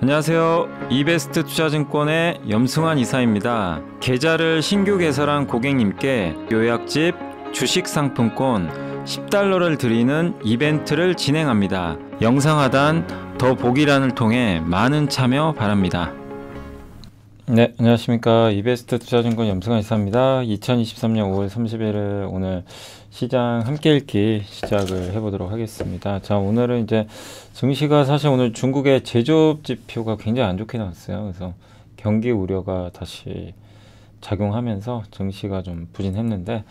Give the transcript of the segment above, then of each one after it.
안녕하세요. 이베스트 투자증권의 염승환 이사입니다. 계좌를 신규 개설한 고객님께 요약집 주식상품권 10달러를 드리는 이벤트를 진행합니다. 영상 하단 더 보기란을 통해 많은 참여 바랍니다. 네, 안녕하십니까. 이베스트 투자증권 염승환 이사입니다. 2023년 5월 30일에 오늘 시장 함께 읽기 시작을 해보도록 하겠습니다. 자, 오늘은 이제 증시가 사실 오늘 중국의 제조업 지표가 굉장히 안 좋게 나왔어요. 그래서 경기 우려가 다시 작용하면서 증시가 좀 부진했는데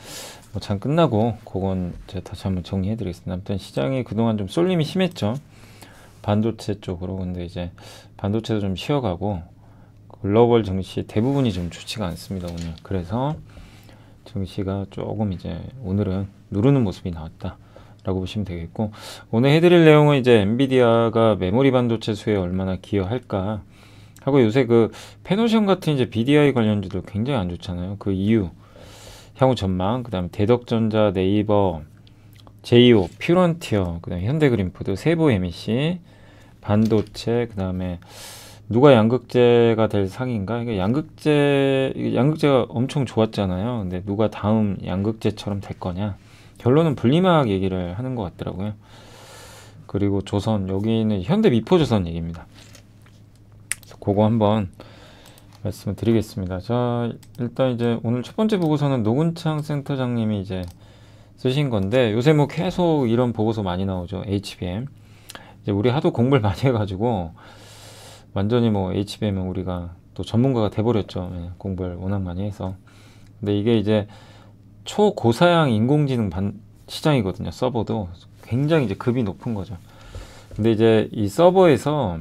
뭐장 끝나고 그건 제가 다시 한번 정리해드리겠습니다. 아무튼 시장이 그동안 좀 쏠림이 심했죠. 반도체 쪽으로 근데 이제 반도체도 좀 쉬어가고 글로벌 증시 대부분이 좀 좋지가 않습니다 오늘 그래서 증시가 조금 이제 오늘은 누르는 모습이 나왔다 라고 보시면 되겠고 오늘 해드릴 내용은 이제 엔비디아가 메모리 반도체 수에 얼마나 기여할까 하고 요새 그 페노션 같은 이제 BDI 관련주들 굉장히 안 좋잖아요 그 이유 향후 전망 그 다음에 대덕전자 네이버 제이오 퓨런티어 그 다음에 현대그린푸드 세보 MEC 반도체 그 다음에 누가 양극재가 될 상인가? 그러니까 이게 양극재 양극재가 엄청 좋았잖아요. 근데 누가 다음 양극재처럼 될 거냐? 결론은 분리막 얘기를 하는 것 같더라고요. 그리고 조선 여기는 현대 미포조선 얘기입니다. 그거 한번 말씀을 드리겠습니다. 자 일단 이제 오늘 첫 번째 보고서는 노근창 센터장님이 이제 쓰신 건데 요새 뭐 계속 이런 보고서 많이 나오죠. HBM. 이제 우리 하도 공부를 많이 해가지고 완전히 뭐 HBM은 우리가 또 전문가가 돼버렸죠. 예, 공부를 워낙 많이 해서. 근데 이게 이제 초고사양 인공지능 반, 시장이거든요. 서버도 굉장히 이제 급이 높은 거죠. 근데 이제 이 서버에서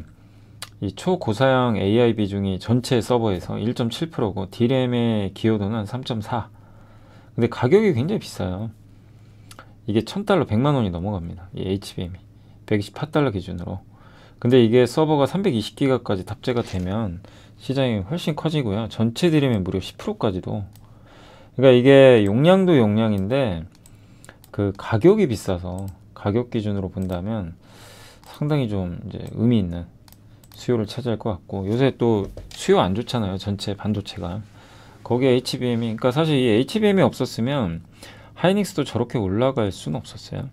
이 초고사양 AI 비중이 전체 서버에서 1.7%고 d m 의 기여도는 3.4. 근데 가격이 굉장히 비싸요. 이게 1000달러 100만 원이 넘어갑니다. 이 HBM이 128달러 기준으로. 근데 이게 서버가 320기가까지 탑재가 되면 시장이 훨씬 커지고요. 전체 드림면 무려 10%까지도. 그러니까 이게 용량도 용량인데 그 가격이 비싸서 가격 기준으로 본다면 상당히 좀 이제 의미 있는 수요를 차지할 것 같고 요새 또 수요 안 좋잖아요. 전체 반도체가. 거기에 HBM이 그러니까 사실 이 HBM이 없었으면 하이닉스도 저렇게 올라갈 수는 없었어요.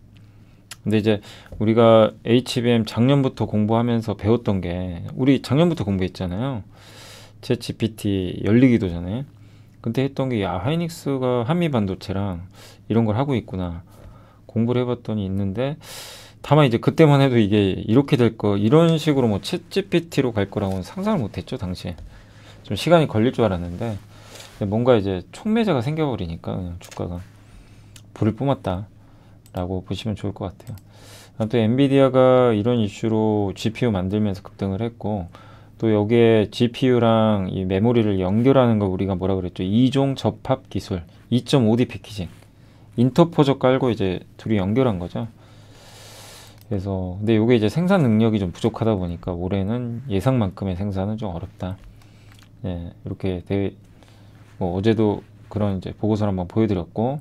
근데 이제 우리가 HBM 작년부터 공부하면서 배웠던 게 우리 작년부터 공부했잖아요. 채 GPT 열리기도 전에. 근데 했던 게 야, 하이닉스가 한미 반도체랑 이런 걸 하고 있구나. 공부를 해봤더니 있는데 다만 이제 그때만 해도 이게 이렇게 될 거 이런 식으로 뭐채 g p t 로갈 거라고는 상상을 못했죠 당시에 좀 시간이 걸릴 줄 알았는데 뭔가 이제 촉매제가 생겨버리니까 주가가 불을 뿜었다 라고 보시면 좋을 것 같아요. 또 엔비디아가 이런 이슈로 GPU 만들면서 급등을 했고 또 여기에 GPU랑 이 메모리를 연결하는 걸 우리가 뭐라 그랬죠? 이종 접합 기술, 2.5D 패키징, 인터포저 깔고 이제 둘이 연결한 거죠. 그래서 근데 이게 이제 생산 능력이 좀 부족하다 보니까 올해는 예상만큼의 생산은 좀 어렵다. 예, 이렇게 대, 뭐 어제도 그런 이제 보고서를 한번 보여드렸고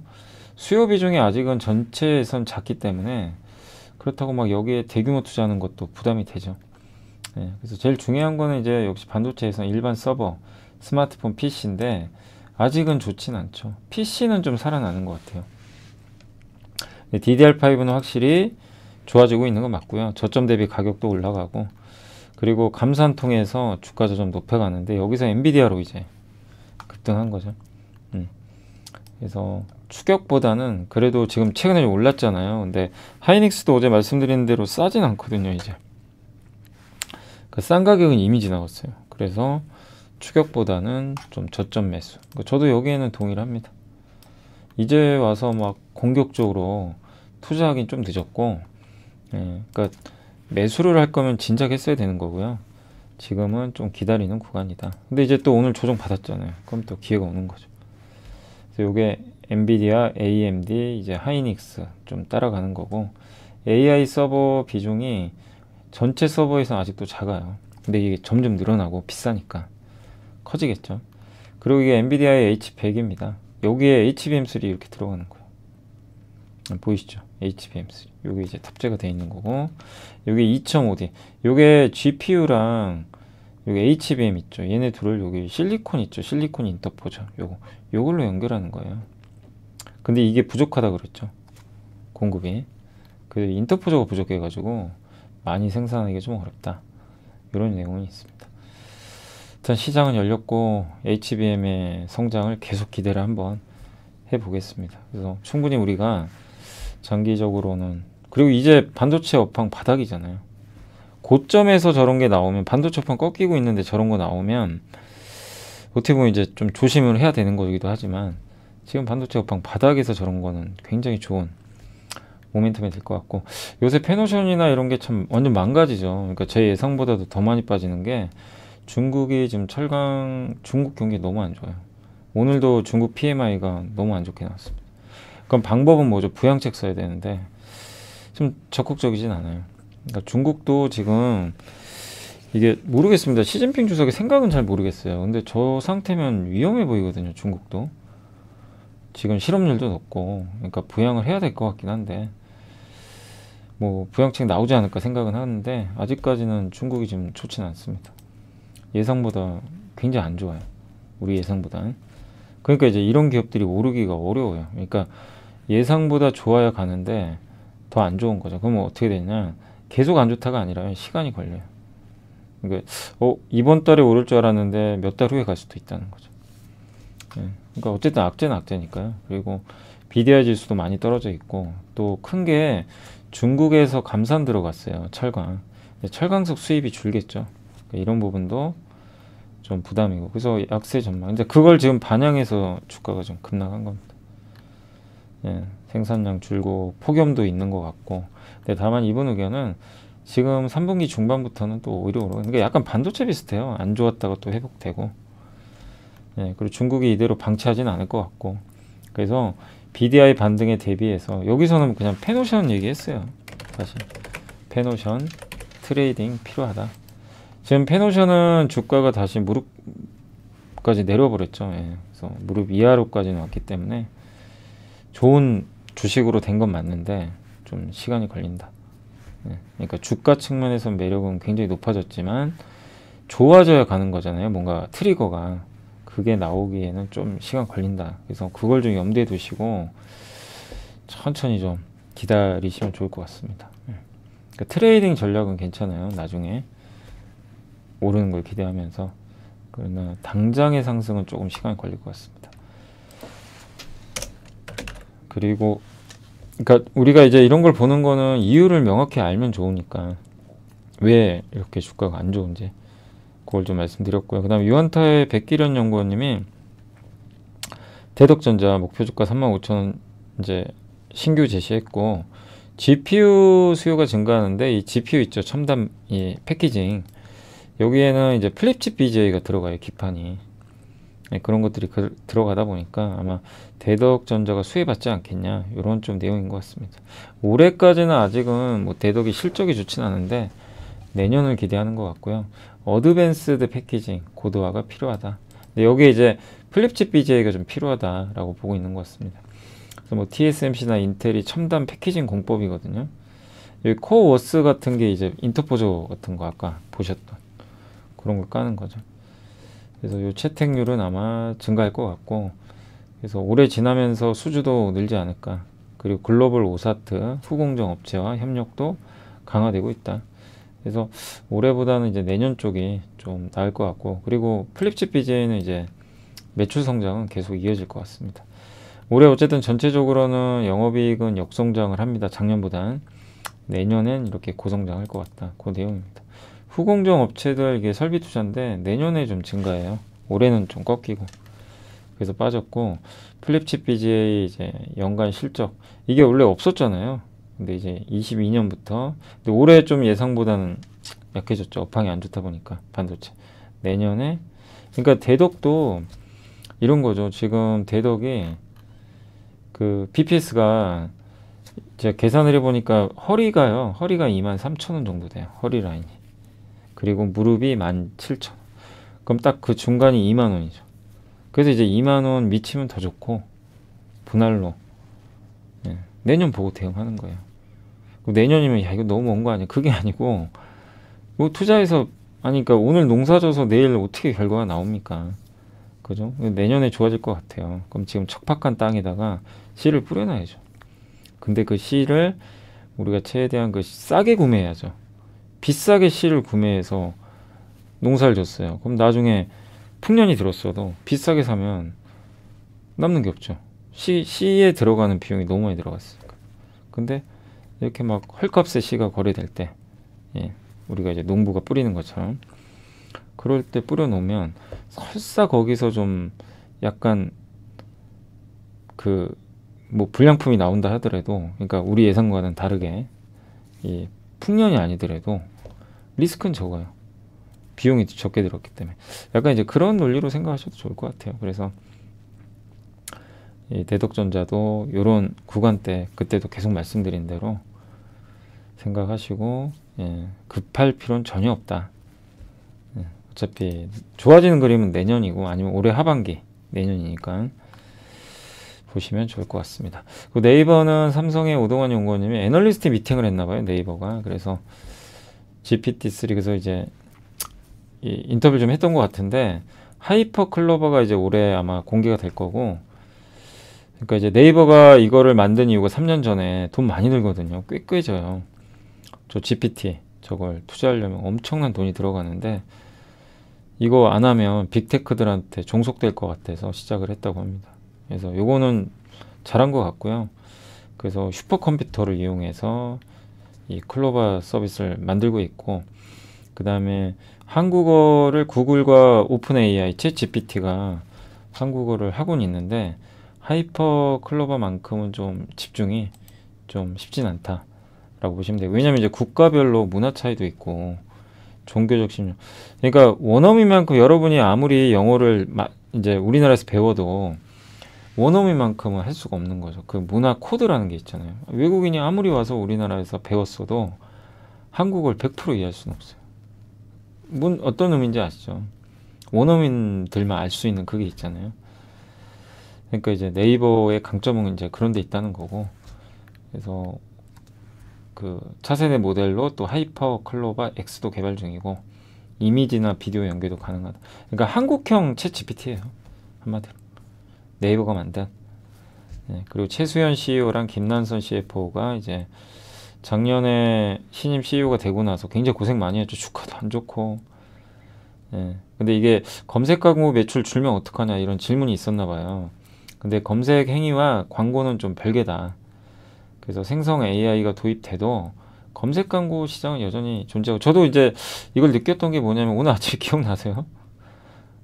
수요 비중이 아직은 전체에선 작기 때문에 그렇다고 막 여기에 대규모 투자하는 것도 부담이 되죠. 네, 그래서 제일 중요한 거는 이제 역시 반도체에선 일반 서버, 스마트폰 PC인데 아직은 좋진 않죠. PC는 좀 살아나는 것 같아요. DDR5는 확실히 좋아지고 있는 건 맞고요. 저점 대비 가격도 올라가고 그리고 감산 통해서 주가 저점 높여가는데 여기서 엔비디아로 이제 급등한 거죠. 그래서 추격보다는 그래도 지금 최근에 좀 올랐잖아요. 근데 하이닉스도 어제 말씀드린 대로 싸진 않거든요, 이제. 그싼 그러니까 가격은 이미 지나갔어요. 그래서 추격보다는 좀 저점 매수. 그러니까 저도 여기에는 동일 합니다. 이제 와서 막 공격적으로 투자하기는좀 늦었고, 예, 그러니까 매수를 할 거면 진작 했어야 되는 거고요. 지금은 좀 기다리는 구간이다. 근데 이제 또 오늘 조정 받았잖아요. 그럼 또 기회가 오는 거죠. 그래서 이게 엔비디아, AMD, 이제 하이닉스 좀 따라가는 거고 AI 서버 비중이 전체 서버에서 아직도 작아요. 근데 이게 점점 늘어나고 비싸니까 커지겠죠. 그리고 이게 엔비디아의 H100입니다. 여기에 HBM3 이렇게 들어가는 거예요. 음, 보이시죠? HBM3. 여기 이제 탑재가 되어 있는 거고 여기 2.5D. 이게 GPU랑 여기 HBM 있죠. 얘네 둘을 여기 실리콘 있죠. 실리콘 인터포저. 요거. 요걸로 연결하는 거예요. 근데 이게 부족하다 그랬죠. 공급이. 그 인터포저가 부족해 가지고 많이 생산하기가 좀 어렵다. 이런 내용이 있습니다. 일단 시장은 열렸고 HBM의 성장을 계속 기대를 한번 해 보겠습니다. 그래서 충분히 우리가 장기적으로는 그리고 이제 반도체 업황 바닥이잖아요. 고점에서 저런 게 나오면 반도체판 꺾이고 있는데 저런 거 나오면 어떻게 보면 이제 좀 조심을 해야 되는 거기도 하지만 지금 반도체 업황 바닥에서 저런 거는 굉장히 좋은 모멘텀이 될 것 같고 요새 페노션이나 이런 게 참 완전 망가지죠. 그러니까 제 예상보다도 더 많이 빠지는 게 중국이 지금 철강 중국 경기 너무 안 좋아요. 오늘도 중국 PMI가 너무 안 좋게 나왔습니다. 그럼 방법은 뭐죠? 부양책 써야 되는데 좀 적극적이진 않아요. 그러니까 중국도 지금 이게 모르겠습니다. 시진핑 주석의 생각은 잘 모르겠어요. 근데 저 상태면 위험해 보이거든요. 중국도 지금 실업률도 높고, 그러니까 부양을 해야 될 것 같긴 한데 뭐 부양책 나오지 않을까 생각은 하는데 아직까지는 중국이 지금 좋지는 않습니다. 예상보다 굉장히 안 좋아요. 우리 예상보다는. 그러니까 이제 이런 기업들이 오르기가 어려워요. 그러니까 예상보다 좋아야 가는데 더 안 좋은 거죠. 그러면 어떻게 되냐? 계속 안 좋다가 아니라 시간이 걸려요. 그러니까 어, 이번 달에 오를 줄 알았는데 몇 달 후에 갈 수도 있다는 거죠. 네. 그러니까 어쨌든 악재는 악재니까요. 그리고 BDI 지수도 많이 떨어져 있고 또 큰 게 중국에서 감산 들어갔어요. 철강. 철강석 수입이 줄겠죠. 그러니까 이런 부분도 좀 부담이고 그래서 약세 전망. 근데 그걸 지금 반영해서 주가가 좀 급락한 겁니다. 예, 생산량 줄고 폭염도 있는 것 같고 네, 다만 이분 의견은 지금 3분기 중반부터는 또 오히려 오르고 그러니까 약간 반도체 비슷해요. 안 좋았다가 또 회복되고 네, 그리고 중국이 이대로 방치하지는 않을 것 같고 그래서 BDI 반등에 대비해서 여기서는 그냥 페노션 얘기했어요. 사실 페노션 트레이딩 필요하다. 지금 페노션은 주가가 다시 무릎까지 내려버렸죠. 예. 그래서 무릎 이하로까지 나왔기 때문에 좋은 주식으로 된 건 맞는데 좀 시간이 걸린다. 네. 그러니까 주가 측면에서 매력은 굉장히 높아졌지만 좋아져야 가는 거잖아요. 뭔가 트리거가 그게 나오기에는 좀 시간 걸린다. 그래서 그걸 좀 염두에 두시고 천천히 좀 기다리시면 좋을 것 같습니다. 예, 그러니까 트레이딩 전략은 괜찮아요. 나중에 오르는 걸 기대하면서 그러나 당장의 상승은 조금 시간이 걸릴 것 같습니다. 그리고 그러니까 우리가 이제 이런 걸 보는 거는 이유를 명확히 알면 좋으니까 왜 이렇게 주가가 안 좋은지 그걸 좀 말씀드렸고요. 그다음 유한타의 백기련 연구원님이 대덕전자 목표주가 35,000원 이제 신규 제시했고 GPU 수요가 증가하는데 이 GPU 있죠 첨단 이 패키징 여기에는 이제 플립칩 BJ가 들어가요 기판이 네, 그런 것들이 그, 들어가다 보니까 아마 대덕전자가 수혜받지 않겠냐 이런 좀 내용인 것 같습니다. 올해까지는 아직은 뭐 대덕이 실적이 좋진 않은데 내년을 기대하는 것 같고요. 어드밴스드 패키징 고도화가 필요하다. 근데 여기 이제 플립칩 BJ가 좀 필요하다라고 보고 있는 것 같습니다. 그래서 뭐 TSMC나 인텔이 첨단 패키징 공법이거든요. 여기 코어워스 같은 게 이제 인터포저 같은 거 아까 보셨던 그런 걸 까는 거죠. 그래서 이 채택률은 아마 증가할 것 같고 그래서 올해 지나면서 수주도 늘지 않을까. 그리고 글로벌 오사트 후공정 업체와 협력도 강화되고 있다. 그래서 올해보다는 이제 내년 쪽이 좀 나을 것 같고 그리고 플립칩 BJ는 이제 매출 성장은 계속 이어질 것 같습니다. 올해 어쨌든 전체적으로는 영업이익은 역성장을 합니다. 작년보단 내년엔 이렇게 고성장할 것 같다. 그 내용입니다. 후공정 업체들 이게 설비 투자인데 내년에 좀 증가해요. 올해는 좀 꺾이고 그래서 빠졌고 플립칩 BGA 이제 연간 실적 이게 원래 없었잖아요. 근데 이제 22년부터 근데 올해 좀 예상보다는 약해졌죠. 업황이 안 좋다 보니까 반도체 내년에 그러니까 대덕도 이런 거죠. 지금 대덕이 그 PPS가 제가 계산을 해보니까 허리가요. 허리가 2만 3천 원 정도 돼요. 허리 라인이. 그리고 무릎이 1만 7천 그럼 딱 그 중간이 2만 원이죠. 그래서 이제 2만원 미치면 더 좋고 분할로 예. 내년 보고 대응하는 거예요 내년이면 야 이거 너무 먼 거 아니야 그게 아니고 뭐 투자해서 아니 그러니까 오늘 농사져서 내일 어떻게 결과가 나옵니까 그죠 내년에 좋아질 것 같아요 그럼 지금 척박한 땅에다가 씨를 뿌려놔야죠 근데 그 씨를 우리가 최대한 그 싸게 구매해야죠 비싸게 씨를 구매해서 농사를 줬어요 그럼 나중에 풍년이 들었어도 비싸게 사면 남는 게 없죠. 시, 시에 들어가는 비용이 너무 많이 들어갔으니까. 근데 이렇게 막 헐값에 시가 거래될 때 예, 우리가 이제 농부가 뿌리는 것처럼 그럴 때 뿌려놓으면 설사 거기서 좀 약간 그 뭐 불량품이 나온다 하더라도 그러니까 우리 예상과는 다르게 이 풍년이 아니더라도 리스크는 적어요. 비용이 적게 들었기 때문에 약간 이제 그런 논리로 생각하셔도 좋을 것 같아요. 그래서 대덕전자도 요런구간때 그때도 계속 말씀드린 대로 생각하시고 예, 급할 필요는 전혀 없다. 예, 어차피 좋아지는 그림은 내년이고 아니면 올해 하반기 내년이니까 보시면 좋을 것 같습니다. 그 네이버는 삼성의 오동환 연구원님이 애널리스트 미팅을 했나봐요 네이버가 그래서 GPT-3 그래서 이제 이인터뷰좀 했던 것 같은데 하이퍼 클로버가 이제 올해 아마 공개가 될 거고 그러니까 이제 네이버가 이거를 만든 이유가 3년 전에 돈 많이 들거든요. 꽤 꽤 져요. 저 GPT 저걸 투자하려면 엄청난 돈이 들어가는데 이거 안 하면 빅테크들한테 종속될 것 같아서 시작을 했다고 합니다. 그래서 요거는 잘한 것 같고요. 그래서 슈퍼컴퓨터를 이용해서 이 클로바 서비스를 만들고 있고 그 다음에 한국어를 구글과 오픈 AI, 채 GPT가 한국어를 하고는 있는데 하이퍼 클로버만큼은 좀 집중이 좀 쉽진 않다라고 보시면 돼요. 왜냐면 하 이제 국가별로 문화 차이도 있고 종교적 심리. 그러니까 원어민만큼 여러분이 아무리 영어를 마, 이제 우리나라에서 배워도 원어민만큼은 할 수가 없는 거죠. 그 문화 코드라는 게 있잖아요. 외국인이 아무리 와서 우리나라에서 배웠어도 한국을 100% 이해할 수는 없어요. 뭔 어떤 의미인지 아시죠? 원어민들만 알 수 있는 그게 있잖아요. 그러니까 이제 네이버의 강점은 이제 그런 데 있다는 거고. 그래서 그 차세대 모델로 또 하이퍼 클로바 X도 개발 중이고 이미지나 비디오 연결도 가능하다. 그러니까 한국형 챗GPT예요. 한마디로. 네이버가 만든. 네, 그리고 최수현 CEO랑 김난선 CFO가 이제 작년에 신임 CEO가 되고 나서 굉장히 고생 많이 했죠. 주가도 안 좋고. 예. 근데 이게 검색 광고 매출 줄면 어떡하냐 이런 질문이 있었나 봐요. 근데 검색 행위와 광고는 좀 별개다. 그래서 생성 AI가 도입돼도 검색 광고 시장은 여전히 존재하고 저도 이제 이걸 느꼈던 게 뭐냐면 오늘 아침에 기억나세요?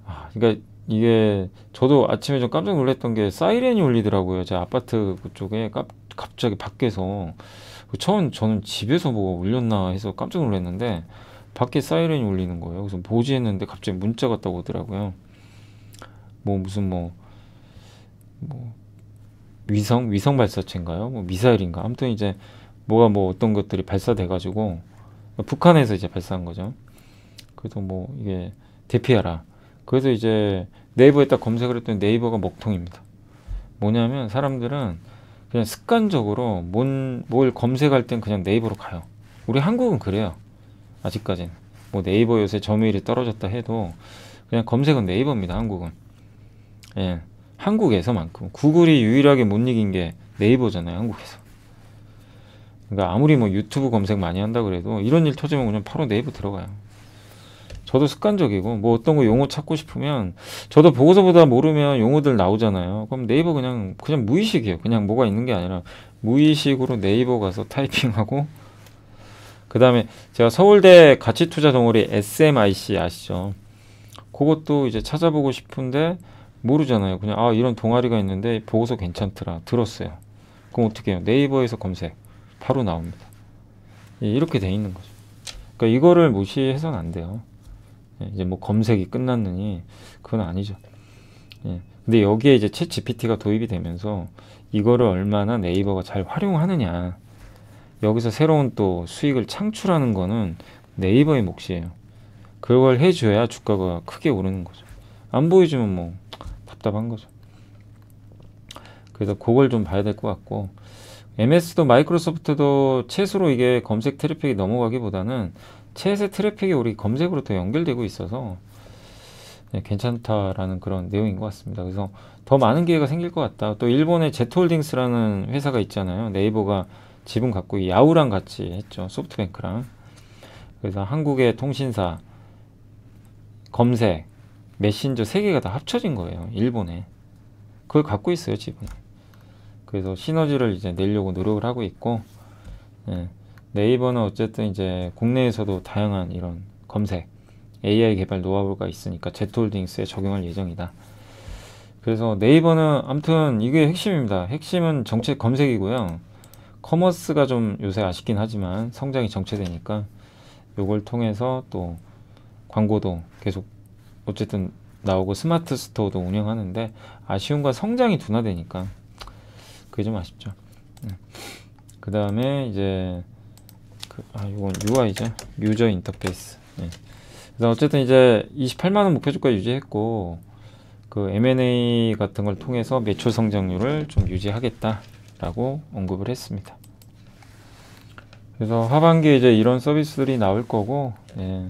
아, 그러니까 이게 저도 아침에 좀 깜짝 놀랐던 게 사이렌이 울리더라고요. 제 아파트 그쪽에 갑자기 밖에서 그 처음 저는 집에서 뭐가 울렸나 해서 깜짝 놀랐는데 밖에 사이렌이 울리는 거예요. 그래서 보지 했는데 갑자기 문자가 딱 오더라고요. 뭐 무슨 뭐, 뭐 위성 위성 발사체인가요? 뭐 미사일인가? 아무튼 이제 뭐가 뭐 어떤 것들이 발사돼 가지고 북한에서 이제 발사한 거죠. 그래서 뭐 이게 대피하라. 그래서 이제 네이버에 딱 검색을 했더니 네이버가 먹통입니다. 뭐냐면 사람들은 그냥 습관적으로 뭔, 뭘 검색할 땐 그냥 네이버로 가요. 우리 한국은 그래요. 아직까진뭐 네이버 요새 점유율이 떨어졌다 해도 그냥 검색은 네이버입니다. 한국은. 예. 한국에서만큼. 구글이 유일하게 못 이긴 게 네이버잖아요. 한국에서. 그러니까 아무리 뭐 유튜브 검색 많이 한다 그래도 이런 일 터지면 그냥 바로 네이버 들어가요. 저도 습관적이고 뭐 어떤 거 용어 찾고 싶으면 저도 보고서보다 모르면 용어들 나오잖아요. 그럼 네이버 그냥 그냥 무의식이에요. 그냥 뭐가 있는 게 아니라 무의식으로 네이버 가서 타이핑하고 그 다음에 제가 서울대 가치투자 동아리 SMIC 아시죠? 그것도 이제 찾아보고 싶은데 모르잖아요. 그냥 아 이런 동아리가 있는데 보고서 괜찮더라 들었어요. 그럼 어떻게 해요? 네이버에서 검색 바로 나옵니다. 예, 이렇게 돼 있는 거죠. 그러니까 이거를 무시해서는 안 돼요. 예, 이제 뭐 검색이 끝났느니 그건 아니죠. 예. 근데 여기에 이제 챗 GPT가 도입이 되면서 이거를 얼마나 네이버가 잘 활용하느냐 여기서 새로운 또 수익을 창출하는 거는 네이버의 몫이에요. 그걸 해줘야 주가가 크게 오르는 거죠. 안 보여주면 뭐 답답한 거죠. 그래서 그걸 좀 봐야 될 것 같고 MS도 마이크로소프트도 채수로 이게 검색 트래픽이 넘어가기보다는 채세 트래픽이 우리 검색으로 더 연결되고 있어서 네, 괜찮다라는 그런 내용인 것 같습니다. 그래서 더 많은 기회가 생길 것 같다. 또 일본의 제트홀딩스라는 회사가 있잖아요. 네이버가 지분 갖고 야후랑 같이 했죠. 소프트뱅크랑. 그래서 한국의 통신사, 검색, 메신저 세 개가 다 합쳐진 거예요. 일본에. 그걸 갖고 있어요, 지금 그래서 시너지를 이제 내려고 노력을 하고 있고, 예. 네이버는 어쨌든 이제 국내에서도 다양한 이런 검색 AI 개발 노하우가 있으니까 제트홀딩스에 적용할 예정이다. 그래서 네이버는 아무튼 이게 핵심입니다. 핵심은 정책 검색이고요. 커머스가 좀 요새 아쉽긴 하지만 성장이 정체되니까 요걸 통해서 또 광고도 계속 어쨌든 나오고 스마트 스토어도 운영하는데 아쉬운 건 성장이 둔화되니까 그게 좀 아쉽죠. 음. 그 다음에 이제 아 이건 UI죠 유저 인터페이스 네. 그래서 어쨌든 이제 28만원 목표주가 유지했고 그 M&A 같은 걸 통해서 매출 성장률을 좀 유지하겠다라고 언급을 했습니다. 그래서 하반기에 이제 이런 서비스들이 나올 거고 예.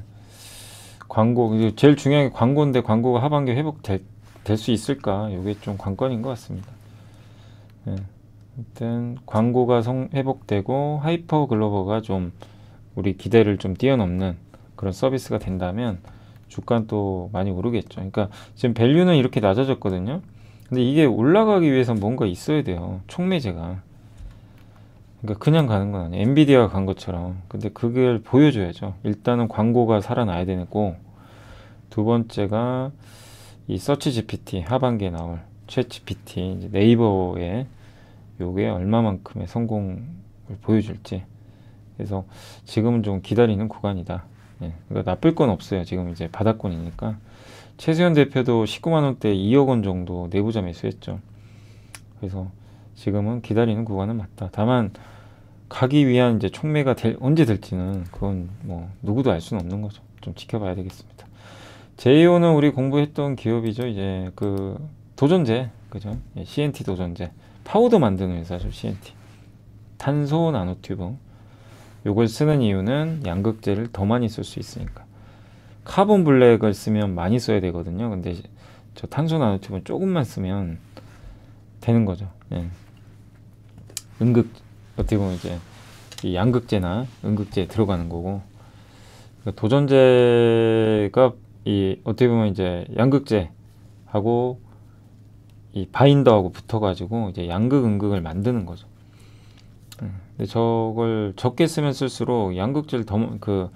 광고 제일 중요한 게 광고인데 광고가 하반기 회복될 수 있을까 이게 좀 관건인 것 같습니다. 예. 일단 광고가 성, 회복되고 하이퍼 글로버가 좀 우리 기대를 좀 뛰어넘는 그런 서비스가 된다면 주가 또 많이 오르겠죠. 그러니까 지금 밸류는 이렇게 낮아졌거든요. 근데 이게 올라가기 위해서 뭔가 있어야 돼요. 촉매제가. 그러니까 그냥 가는 건 아니에요. 엔비디아가 간 것처럼. 근데 그걸 보여줘야죠. 일단은 광고가 살아나야 되고 두 번째가 이 서치 GPT 하반기에 나올 챗 GPT 네이버의 요게 얼마만큼의 성공을 보여줄지 그래서 지금은 좀 기다리는 구간이다 예, 그러니까 나쁠 건 없어요 지금 이제 바닥권이니까 최수현 대표도 19만 원대 2억 원 정도 내부자 매수했죠 그래서 지금은 기다리는 구간은 맞다 다만 가기 위한 이제 총매가 될, 언제 될지는 그건 뭐 누구도 알 수는 없는 거죠 좀 지켜봐야 되겠습니다 제이오는 우리 공부했던 기업이죠 이제 그 도전제 그죠 예, CNT 도전제 파우더 만드는 회사죠 CNT 탄소 나노튜브 요걸 쓰는 이유는 양극재를 더 많이 쓸 수 있으니까 카본 블랙을 쓰면 많이 써야 되거든요 근데 저 탄소 나노튜브 조금만 쓰면 되는 거죠 예. 음극 어떻게 보면 이제 이 양극재나 음극재 들어가는 거고 그러니까 도전제가 이 어떻게 보면 이제 양극재하고 이 바인더하고 붙어가지고 이제 양극 음극을 만드는 거죠. 음, 근데 저걸 적게 쓰면 쓸수록 양극질 더그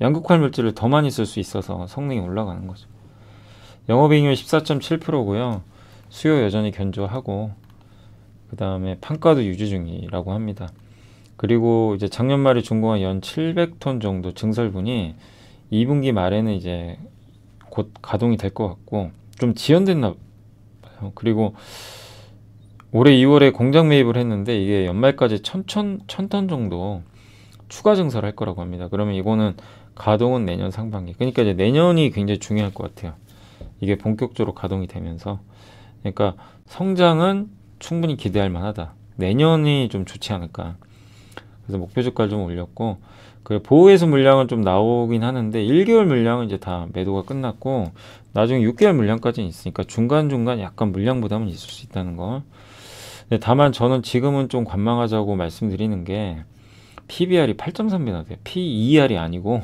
양극화 물질을 더 많이 쓸 수 있어서 성능이 올라가는 거죠. 영업이익률 14.7%고요. 수요 여전히 견조하고 그 다음에 판가도 유지 중이라고 합니다. 그리고 이제 작년 말에 준공한 연 700톤 정도 증설분이 2분기 말에는 이제 곧 가동이 될 것 같고 좀 지연됐나 어, 그리고 올해 2월에 공장 매입을 했는데 이게 연말까지 천천 천턴 정도 추가 증설할 거라고 합니다. 그러면 이거는 가동은 내년 상반기. 그러니까 이제 내년이 굉장히 중요할 것 같아요. 이게 본격적으로 가동이 되면서 그러니까 성장은 충분히 기대할 만하다. 내년이 좀 좋지 않을까. 그래서 목표 주가를 좀 올렸고 그보호해서 물량은 좀 나오긴 하는데 1개월 물량은 이제 다 매도가 끝났고 나중에 6개월 물량까지는 있으니까 중간중간 약간 물량 부담은 있을 수 있다는 거 네, 다만 저는 지금은 좀 관망하자고 말씀드리는 게 PBR이 8.3배나 돼요 PER이 아니고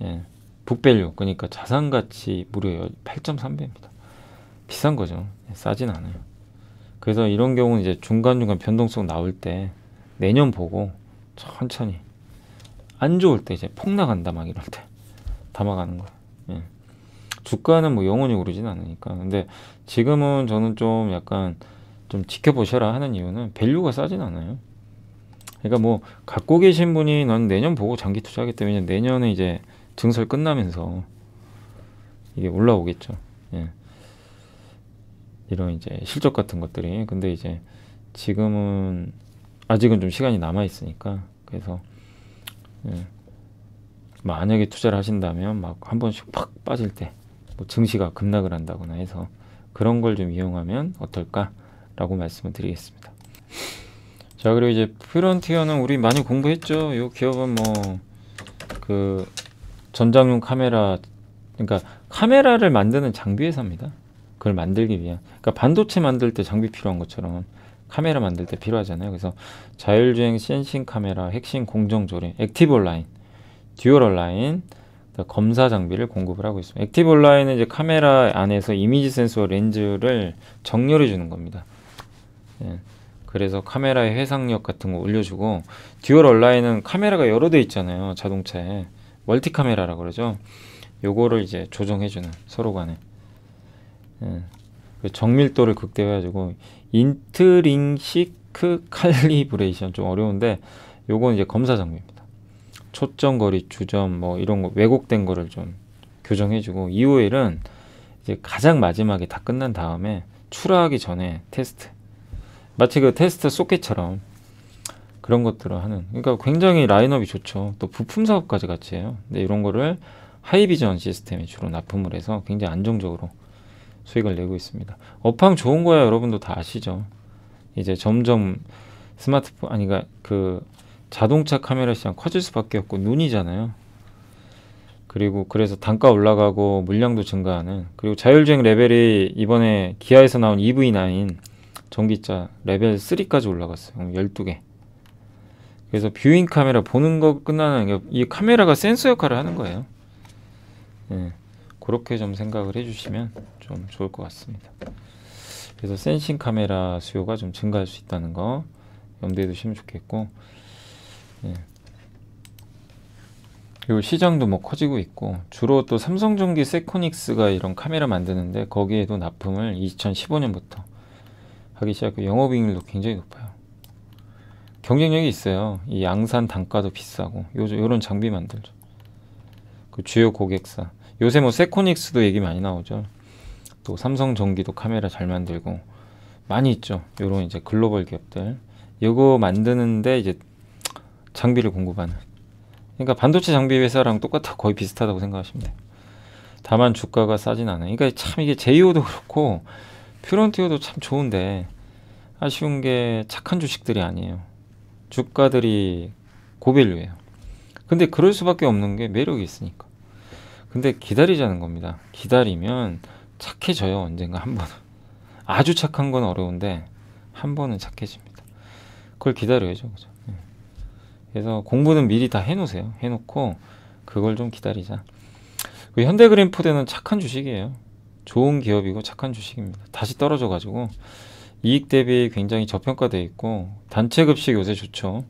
예, 북밸류 그러니까 자산가치 무려 8.3배입니다 비싼 거죠 예, 싸진 않아요 그래서 이런 경우는 이제 중간중간 변동성 나올 때 내년 보고 천천히 안 좋을 때 이제 폭락한다 막 이럴 때 담아가는 거예요. 예. 주가는 뭐 영원히 오르진 않으니까. 근데 지금은 저는 좀 약간 좀 지켜보셔라 하는 이유는 밸류가 싸진 않아요. 그러니까 뭐 갖고 계신 분이 넌 내년 보고 장기 투자하기 때문에 내년에 이제 증설 끝나면서 이게 올라오겠죠. 예. 이런 이제 실적 같은 것들이 근데 이제 지금은 아직은 좀 시간이 남아 있으니까 그래서 예. 만약에 투자를 하신다면 막 한 번씩 팍 빠질 때뭐 증시가 급락을 한다거나 해서 그런 걸 좀 이용하면 어떨까라고 말씀을 드리겠습니다. 자 그리고 이제 프론티어는 우리 많이 공부했죠. 이 기업은 뭐 그 전장용 카메라 그러니까 카메라를 만드는 장비 회사입니다. 그걸 만들기 위한 그러니까 반도체 만들 때 장비 필요한 것처럼 카메라 만들 때 필요하잖아요. 그래서 자율주행 센싱 카메라, 핵심 공정 조리, 액티브 온라인, 듀얼 온라인, 그 검사 장비를 공급을 하고 있습니다. 액티브 온라인은 이제 카메라 안에서 이미지 센서 렌즈를 정렬해 주는 겁니다. 예. 그래서 카메라의 회상력 같은 거 올려주고 듀얼 온라인은 카메라가 여러 대 있잖아요. 자동차에 멀티 카메라라 고 그러죠. 요거를 이제 조정해 주는 서로 간에 예. 그 정밀도를 극대화해가지고 인트링시크 칼리브레이션 좀 어려운데 요건 이제 검사 장비입니다. 초점 거리, 주점 뭐 이런 거 왜곡된 거를 좀 교정해 주고 EOL은 이제 가장 마지막에 다 끝난 다음에 출하하기 전에 테스트 마치 그 테스트 소켓처럼 그런 것들을 하는 그러니까 굉장히 라인업이 좋죠 또 부품 사업까지 같이 해요 근데 이런 거를 하이비전 시스템이 주로 납품을 해서 굉장히 안정적으로 수익을 내고 있습니다. 업황 좋은 거야 여러분도 다 아시죠. 이제 점점 스마트폰 아니가 그러니까 그 자동차 카메라 시장 커질 수밖에 없고 눈이잖아요. 그리고 그래서 단가 올라가고 물량도 증가하는 그리고 자율주행 레벨이 이번에 기아에서 나온 EV9 전기차 레벨 3까지 올라갔어요. 12개. 그래서 뷰잉 카메라 보는 거 끝나는 이 카메라가 센서 역할을 하는 거예요. 예. 그렇게 좀 생각을 해주시면 좀 좋을 것 같습니다. 그래서 센싱 카메라 수요가 좀 증가할 수 있다는 거 염두에 두시면 좋겠고 예. 그리고 시장도 뭐 커지고 있고 주로 또 삼성전기 세코닉스가 이런 카메라 만드는데 거기에도 납품을 2015년부터 하기 시작하고 영업이익률도 굉장히 높아요. 경쟁력이 있어요. 이 양산 단가도 비싸고 요즘 이런 장비 만들죠. 그 주요 고객사 요새 뭐 세코닉스도 얘기 많이 나오죠. 또 삼성 전기도 카메라 잘 만들고 많이 있죠. 요런 이제 글로벌 기업들. 요거 만드는데 이제 장비를 공급하는. 그러니까 반도체 장비 회사랑 똑같아 거의 비슷하다고 생각하시면 돼요. 다만 주가가 싸진 않아요. 그러니까 참 이게 제이오도 그렇고 퓨런티오도 참 좋은데 아쉬운 게 착한 주식들이 아니에요. 주가들이 고밸류예요. 근데 그럴 수밖에 없는 게 매력이 있으니까. 근데 기다리자는 겁니다. 기다리면 착해져요. 언젠가 한 번은. 아주 착한 건 어려운데 한 번은 착해집니다. 그걸 기다려야죠. 그죠? 예. 그래서 공부는 미리 다 해놓으세요. 해놓고 그걸 좀 기다리자. 그 현대그린푸대는 착한 주식이에요. 좋은 기업이고 착한 주식입니다. 다시 떨어져가지고 이익 대비 굉장히 저평가돼 있고 단체 급식 요새 좋죠.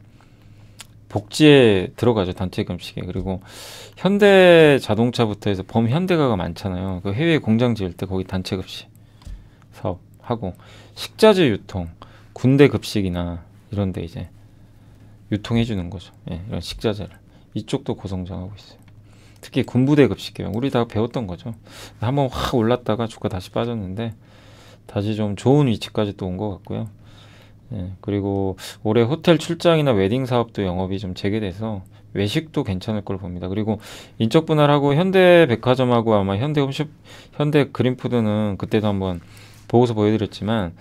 복지에 들어가죠 단체 금식에 그리고 현대 자동차부터 해서 범현대가가 많잖아요 그 해외 공장 지을 때 거기 단체 급식 사업 하고 식자재 유통 군대 급식이나 이런데 이제 유통해 주는 거죠 예, 이런 식자재를 이쪽도 고성장하고 있어요 특히 군부대 급식 개요 우리 다 배웠던 거죠 한번 확 올랐다가 주가 다시 빠졌는데 다시 좀 좋은 위치까지 또 온 것 같고요 예, 그리고 올해 호텔 출장이나 웨딩 사업도 영업이 좀 재개돼서 외식도 괜찮을 걸 봅니다. 그리고 인적 분할하고 현대백화점하고 아마 현대홈쇼 현대 그린푸드는 그때도 한번 보고서 보여드렸지만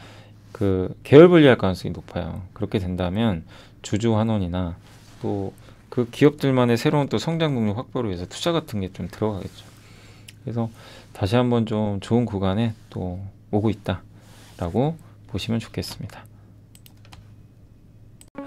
그 계열 분리할 가능성이 높아요. 그렇게 된다면 주주 환원이나 또 그 기업들만의 새로운 또 성장 동력 확보를 위해서 투자 같은 게 좀 들어가겠죠. 그래서 다시 한번 좀 좋은 구간에 또 오고 있다라고 보시면 좋겠습니다.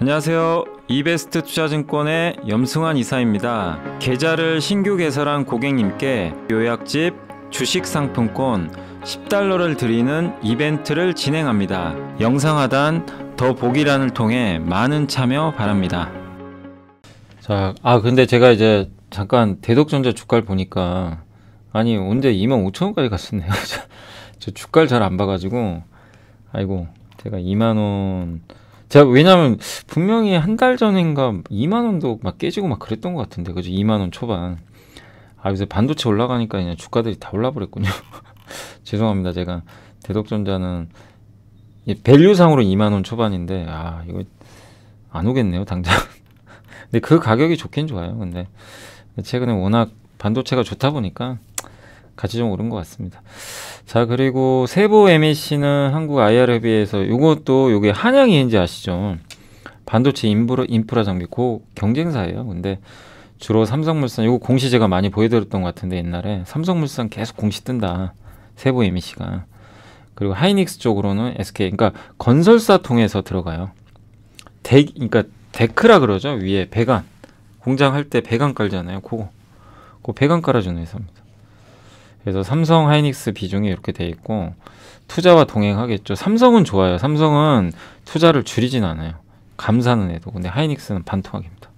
안녕하세요. 이베스트 투자증권의 염승환 이사입니다. 계좌를 신규 개설한 고객님께 요약집, 주식상품권, 10달러를 드리는 이벤트를 진행합니다. 영상 하단 더 보기란을 통해 많은 참여 바랍니다. 자, 아 근데 제가 이제 잠깐 대독전자 주가를 보니까 아니 언제 2만 5천 원까지 갔었네요. 저 주가를 잘 안 봐가지고 아이고 제가 2만 원 제가 왜냐면 분명히 한 달 전인가 2만 원도 막 깨지고 막 그랬던 것 같은데 그죠 2만 원 초반 아 요새 반도체 올라가니까 그냥 주가들이 다 올라버렸군요 죄송합니다 제가 대덕전자는 밸류상으로 2만 원 초반인데 아 이거 안 오겠네요 당장 근데 그 가격이 좋긴 좋아요 근데 최근에 워낙 반도체가 좋다 보니까 같이 좀 오른 것 같습니다. 자 그리고 세보 MAC는 e 한국 IR협의회에서 이것도 요게 한양이인지 아시죠? 반도체 인프라, 인프라 장비 고 경쟁사예요. 근데 주로 삼성물산 이거 공시 제가 많이 보여드렸던 것 같은데 옛날에 삼성물산 계속 공시 뜬다 세보 MAC가 e 그리고 하이닉스 쪽으로는 SK 그러니까 건설사 통해서 들어가요. 대 그러니까 데크라 그러죠 위에 배관 공장 할 때 배관 깔잖아요. 그거 그 배관 깔아주는 회사입니다. 그래서 삼성 하이닉스 비중이 이렇게 돼 있고 투자와 동행하겠죠. 삼성은 좋아요. 삼성은 투자를 줄이진 않아요. 감사는 해도. 근데 하이닉스는 반토막입니다.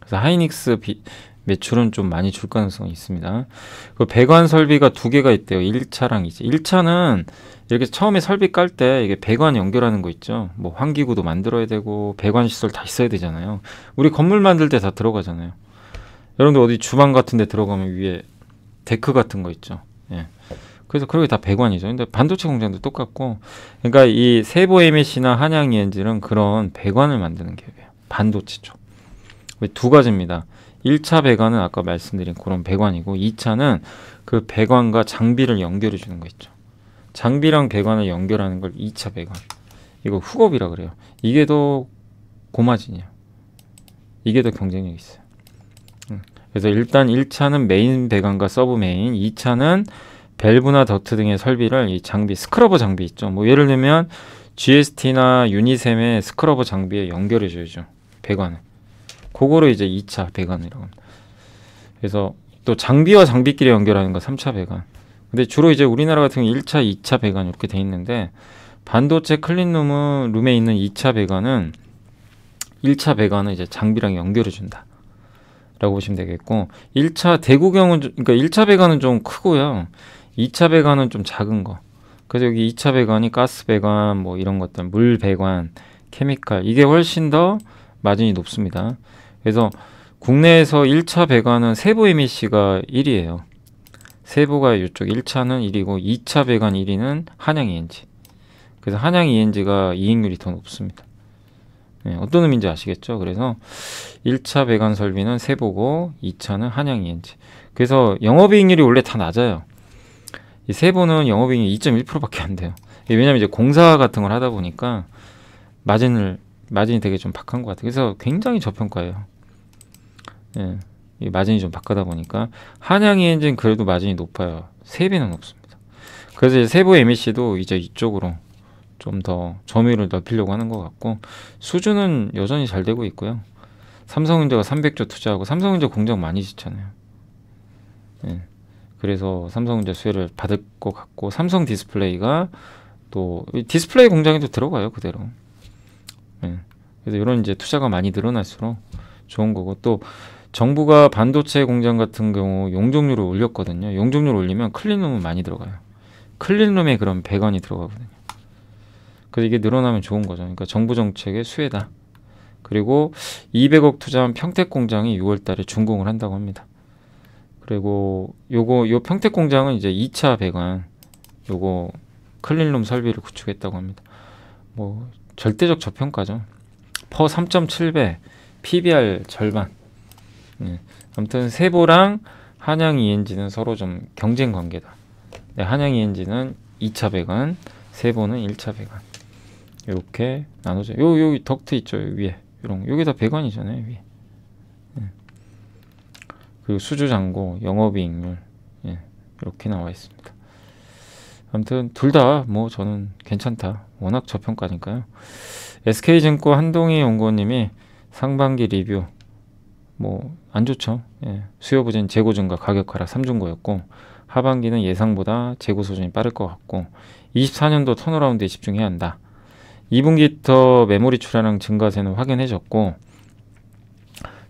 그래서 하이닉스 비, 매출은 좀 많이 줄 가능성이 있습니다. 그 배관 설비가 두 개가 있대요. 1차랑 이제 1차는 이렇게 처음에 설비 깔 때 이게 배관 연결하는 거 있죠. 뭐 환기구도 만들어야 되고 배관 시설 다 있어야 되잖아요. 우리 건물 만들 때 다 들어가잖아요. 여러분들 어디 주방 같은 데 들어가면 위에 데크 같은 거 있죠. 예. 그래서 그게다배관이죠 근데 반도체 공장도 똑같고 그러니까 이 세보 에 s 시나 한양 엔진은 그런 배관을 만드는 기업이에요. 반도체 쪽. 두 가지입니다. 1차 배관은 아까 말씀드린 그런 배관이고 2차는 그 배관과 장비를 연결해 주는 거 있죠. 장비랑 배관을 연결하는 걸 2차 배관. 이거 후업이라 그래요. 이게 더 고마진이야. 이게 더 경쟁력이 있어요. 그래서 일단 1차는 메인 배관과 서브 메인, 2차는 밸브나 더트 등의 설비를 이 장비, 스크러버 장비 있죠. 뭐 예를 들면 GST나 유니셈의 스크러버 장비에 연결해 줘야죠. 배관을. 그거로 이제 2차 배관이라고 합니다. 그래서 또 장비와 장비끼리 연결하는 거 3차 배관. 근데 주로 이제 우리나라 같은 경우 1차, 2차 배관 이렇게 돼 있는데 반도체 클린룸은 룸에 있는 2차 배관은 1차 배관은 이제 장비랑 연결해 준다. 라고 보시면 되겠고 1차 대구경은 그러니까 1차 배관은 좀 크고요. 2차 배관은 좀 작은 거. 그래서 여기 2차 배관이 가스 배관 뭐 이런 것들 물 배관 케미칼 이게 훨씬 더 마진이 높습니다. 그래서 국내에서 1차 배관은 세부 MEC가 1위에요세부가 이쪽 1차는 1위고 2차 배관 1위는 한양 ENG. 그래서 한양 ENG가 이익률이 더 높습니다. 네, 어떤 의미인지 아시겠죠? 그래서 1차 배관 설비는 세보고 2차는 한양 ENG. 그래서 영업이익률이 원래 다 낮아요. 이 세보는 영업이익률 2.1%밖에 안 돼요. 왜냐면 이제 공사 같은 걸 하다 보니까 마진을 마진이 되게 좀 박한 것 같아요. 그래서 굉장히 저평가예요. 예, 마진이 좀 박하다 보니까 한양 e n g 그래도 마진이 높아요. 세 배는 높습니다. 그래서 세보 MEC도 이제 이쪽으로 좀더 점유율을 넓히려고 하는 것 같고 수준은 여전히 잘 되고 있고요. 삼성전자가 300조 투자하고 삼성전자 공장 많이 짓잖아요. 네. 예. 그래서 삼성전자 수혜를 받을 것 같고 삼성 디스플레이가 또 디스플레이 공장에도 들어가요 그대로. 네. 그래서 이런 이제 투자가 많이 늘어날수록 좋은 거고 또 정부가 반도체 공장 같은 경우 용적률을 올렸거든요. 용적률 올리면 클린룸은 많이 들어가요. 클린룸에 그럼 100원이 들어가거든요. 그래서 이게 늘어나면 좋은 거죠. 그러니까 정부 정책의 수혜다. 그리고 200억 투자한 평택 공장이 6월 달에 준공을 한다고 합니다. 그리고 요거 요 평택 공장은 이제 2차 배관 요거 클린룸 설비를 구축했다고 합니다. 뭐 절대적 저평가죠. 퍼 3.7배, PBR 절반. 예. 아무튼 세보랑 한양 ENG는 서로 좀 경쟁 관계다. 네, 한양 ENG는 2차 배관, 세보는 1차 배관. 이렇게 나눠져 요, 요 덕트 있죠 위에 이런 요게 다배관이잖아요 위에 예. 그리고 수주잔고 영업이익률 예. 이렇게 나와 있습니다 아무튼 둘 다 뭐 저는 괜찮다 워낙 저평가니까요 SK증권 한동희 연구원님이 상반기 리뷰 뭐 안 좋죠 예. 수요 부진 재고 증가 가격 하락 3중고였고 하반기는 예상보다 재고 소진이 빠를 것 같고 24년도 턴어라운드에 집중해야 한다 2분기부터 메모리 출하량 증가세는 확인해졌고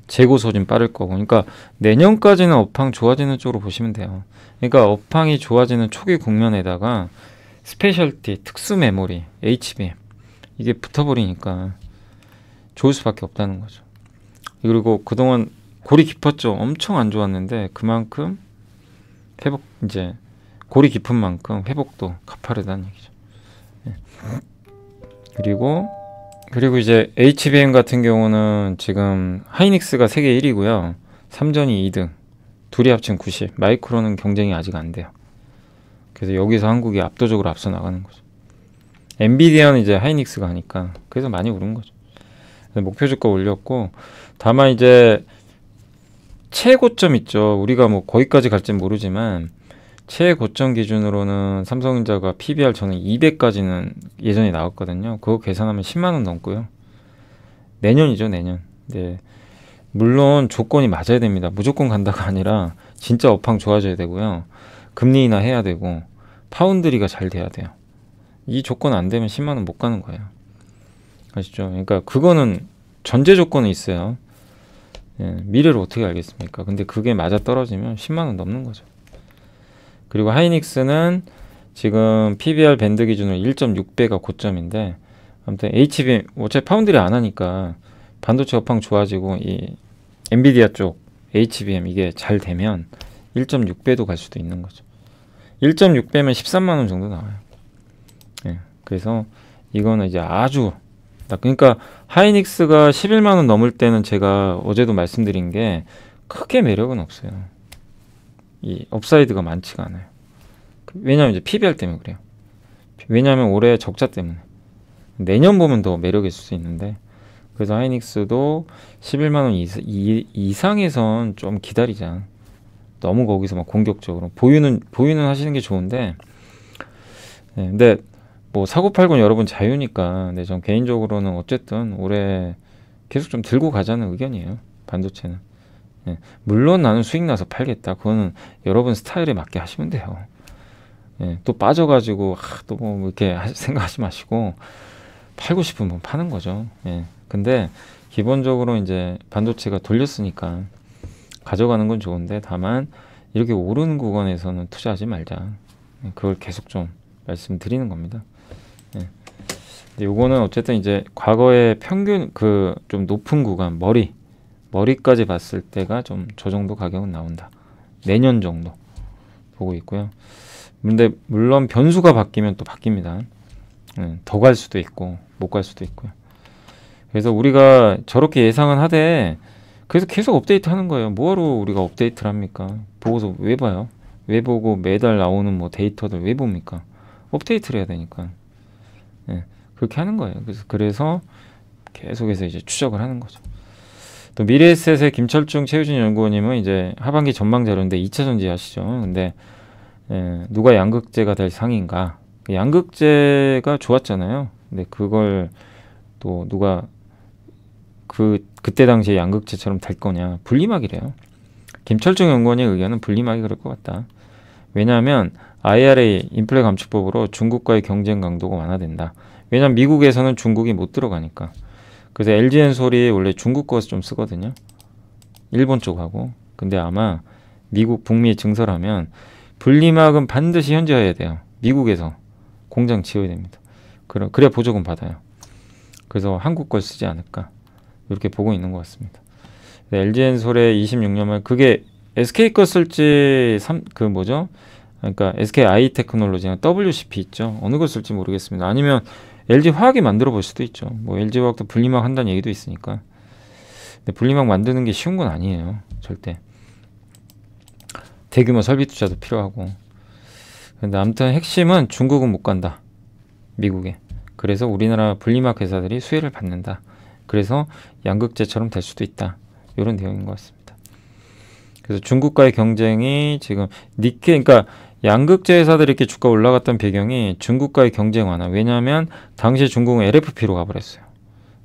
재고 소진 빠를 거고 그러니까 내년까지는 업황 좋아지는 쪽으로 보시면 돼요 그러니까 업황이 좋아지는 초기 국면에다가 스페셜티 특수 메모리 HBM 이게 붙어버리니까 좋을 수밖에 없다는 거죠 그리고 그동안 골이 깊었죠 엄청 안 좋았는데 그만큼 회복 이제 골이 깊은 만큼 회복도 가파르다는 얘기죠 예. 그리고 그리고 이제 HBM 같은 경우는 지금 하이닉스가 세계 1위고요. 3전이 2등. 둘이 합친 90. 마이크로는 경쟁이 아직 안 돼요. 그래서 여기서 한국이 압도적으로 앞서 나가는 거죠. 엔비디아는 이제 하이닉스가 하니까 그래서 많이 오른 거죠. 목표 주가 올렸고 다만 이제 최고점 있죠. 우리가 뭐 거기까지 갈지 모르지만 최고점 기준으로는 삼성전자가 PBR 저는 200까지는 예전에 나왔거든요. 그거 계산하면 10만 원 넘고요. 내년이죠, 내년. 네. 물론 조건이 맞아야 됩니다. 무조건 간다가 아니라 진짜 업황 좋아져야 되고요. 금리 인하 해야 되고 파운드리가 잘 돼야 돼요. 이 조건 안 되면 10만 원 못 가는 거예요. 아시죠? 그러니까 그거는 전제 조건이 있어요. 예, 미래를 어떻게 알겠습니까? 근데 그게 맞아 떨어지면 10만 원 넘는 거죠. 그리고 하이닉스는 지금 PBR 밴드 기준으로 1.6배가 고점인데 아무튼 HBM 어차피 파운드리 안 하니까 반도체 업황 좋아지고 이 엔비디아 쪽 HBM 이게 잘 되면 1.6배도 갈 수도 있는 거죠. 1.6배면 13만 원 정도 나와요. 예. 그래서 이거는 이제 아주 그러니까 하이닉스가 11만 원 넘을 때는 제가 어제도 말씀드린 게 크게 매력은 없어요. 이 업사이드가 많지가 않아요. 왜냐하면 이제 PBR 때문에 그래요. 왜냐하면 올해 적자 때문에 내년 보면 더 매력 있을 수 있는데 그래서 하이닉스도 11만 원 이사, 이, 이상에선 좀 기다리자. 너무 거기서 막 공격적으로 보유는 보유는 하시는 게 좋은데 네, 근데 뭐 사고 팔고 는 여러분 자유니까 근데 전 개인적으로는 어쨌든 올해 계속 좀 들고 가자는 의견이에요 반도체는 예. 물론 나는 수익 나서 팔겠다. 그거는 여러분 스타일에 맞게 하시면 돼요. 예. 또 빠져가지고 아, 또뭐 뭐 이렇게 생각하지 마시고 팔고 싶으면 뭐 파는 거죠. 예. 근데 기본적으로 이제 반도체가 돌렸으니까 가져가는 건 좋은데 다만 이렇게 오른 구간에서는 투자하지 말자. 그걸 계속 좀 말씀드리는 겁니다. 요거는 어쨌든 이제 과거의 평균 그 좀 높은 구간 머리 머리까지 봤을 때가 좀 저 정도 가격은 나온다. 내년 정도 보고 있고요. 근데 물론 변수가 바뀌면 또 바뀝니다. 예, 더갈 수도 있고 못 갈 수도 있고요. 그래서 우리가 저렇게 예상은 하되 그래서 계속 업데이트 하는 거예요. 뭐하러 우리가 업데이트를 합니까? 보고서 왜 봐요? 왜 보고 매달 나오는 뭐 데이터들 왜 봅니까? 업데이트를 해야 되니까. 네, 그렇게 하는 거예요. 그래서, 그래서 계속해서 이제 추적을 하는 거죠. 또 미래에셋의 김철중 최유진 연구원님은 이제 하반기 전망 자료인데 2차 전지 아시죠? 근데 예, 누가 양극재가 될 상인가? 양극재가 좋았잖아요. 근데 그걸 또 누가 그 그때 당시에 양극재처럼 될 거냐? 분리막이래요. 김철중 연구원의 의견은 분리막이 그럴 것 같다. 왜냐하면 IRA 인플레 감축법으로 중국과의 경쟁 강도가 완화된다. 왜냐하면 미국에서는 중국이 못 들어가니까. 그래서 l g 엔 솔이 원래 중국 거에서 좀 쓰거든요. 일본 쪽하고. 근데 아마 미국 북미 증설하면 분리막은 반드시 현지화해야 돼요. 미국에서 공장 지어야 됩니다. 그래, 그래 보조금 받아요. 그래서 한국 걸 쓰지 않을까 이렇게 보고 있는 것 같습니다. l g 엔 솔의 26년만 그게 SK 거 쓸지 3, 그 뭐죠? 그러니까 SK 아이 테크놀로지나 WCP 있죠. 어느 걸 쓸지 모르겠습니다. 아니면 LG 화학이 만들어 볼 수도 있죠. 뭐 LG 화학도 분리막 한다는 얘기도 있으니까. 근데 분리막 만드는 게 쉬운 건 아니에요. 절대. 대규모 설비 투자도 필요하고. 근데 아무튼 핵심은 중국은 못 간다. 미국에. 그래서 우리나라 분리막 회사들이 수혜를 받는다. 그래서 양극재처럼 될 수도 있다. 이런 내용인 것 같습니다. 그래서 중국과의 경쟁이 지금 니케 그러니까 양극재 회사들이 이렇게 주가 올라갔던 배경이 중국과의 경쟁 완화. 왜냐하면 당시 중국은 LFP로 가버렸어요.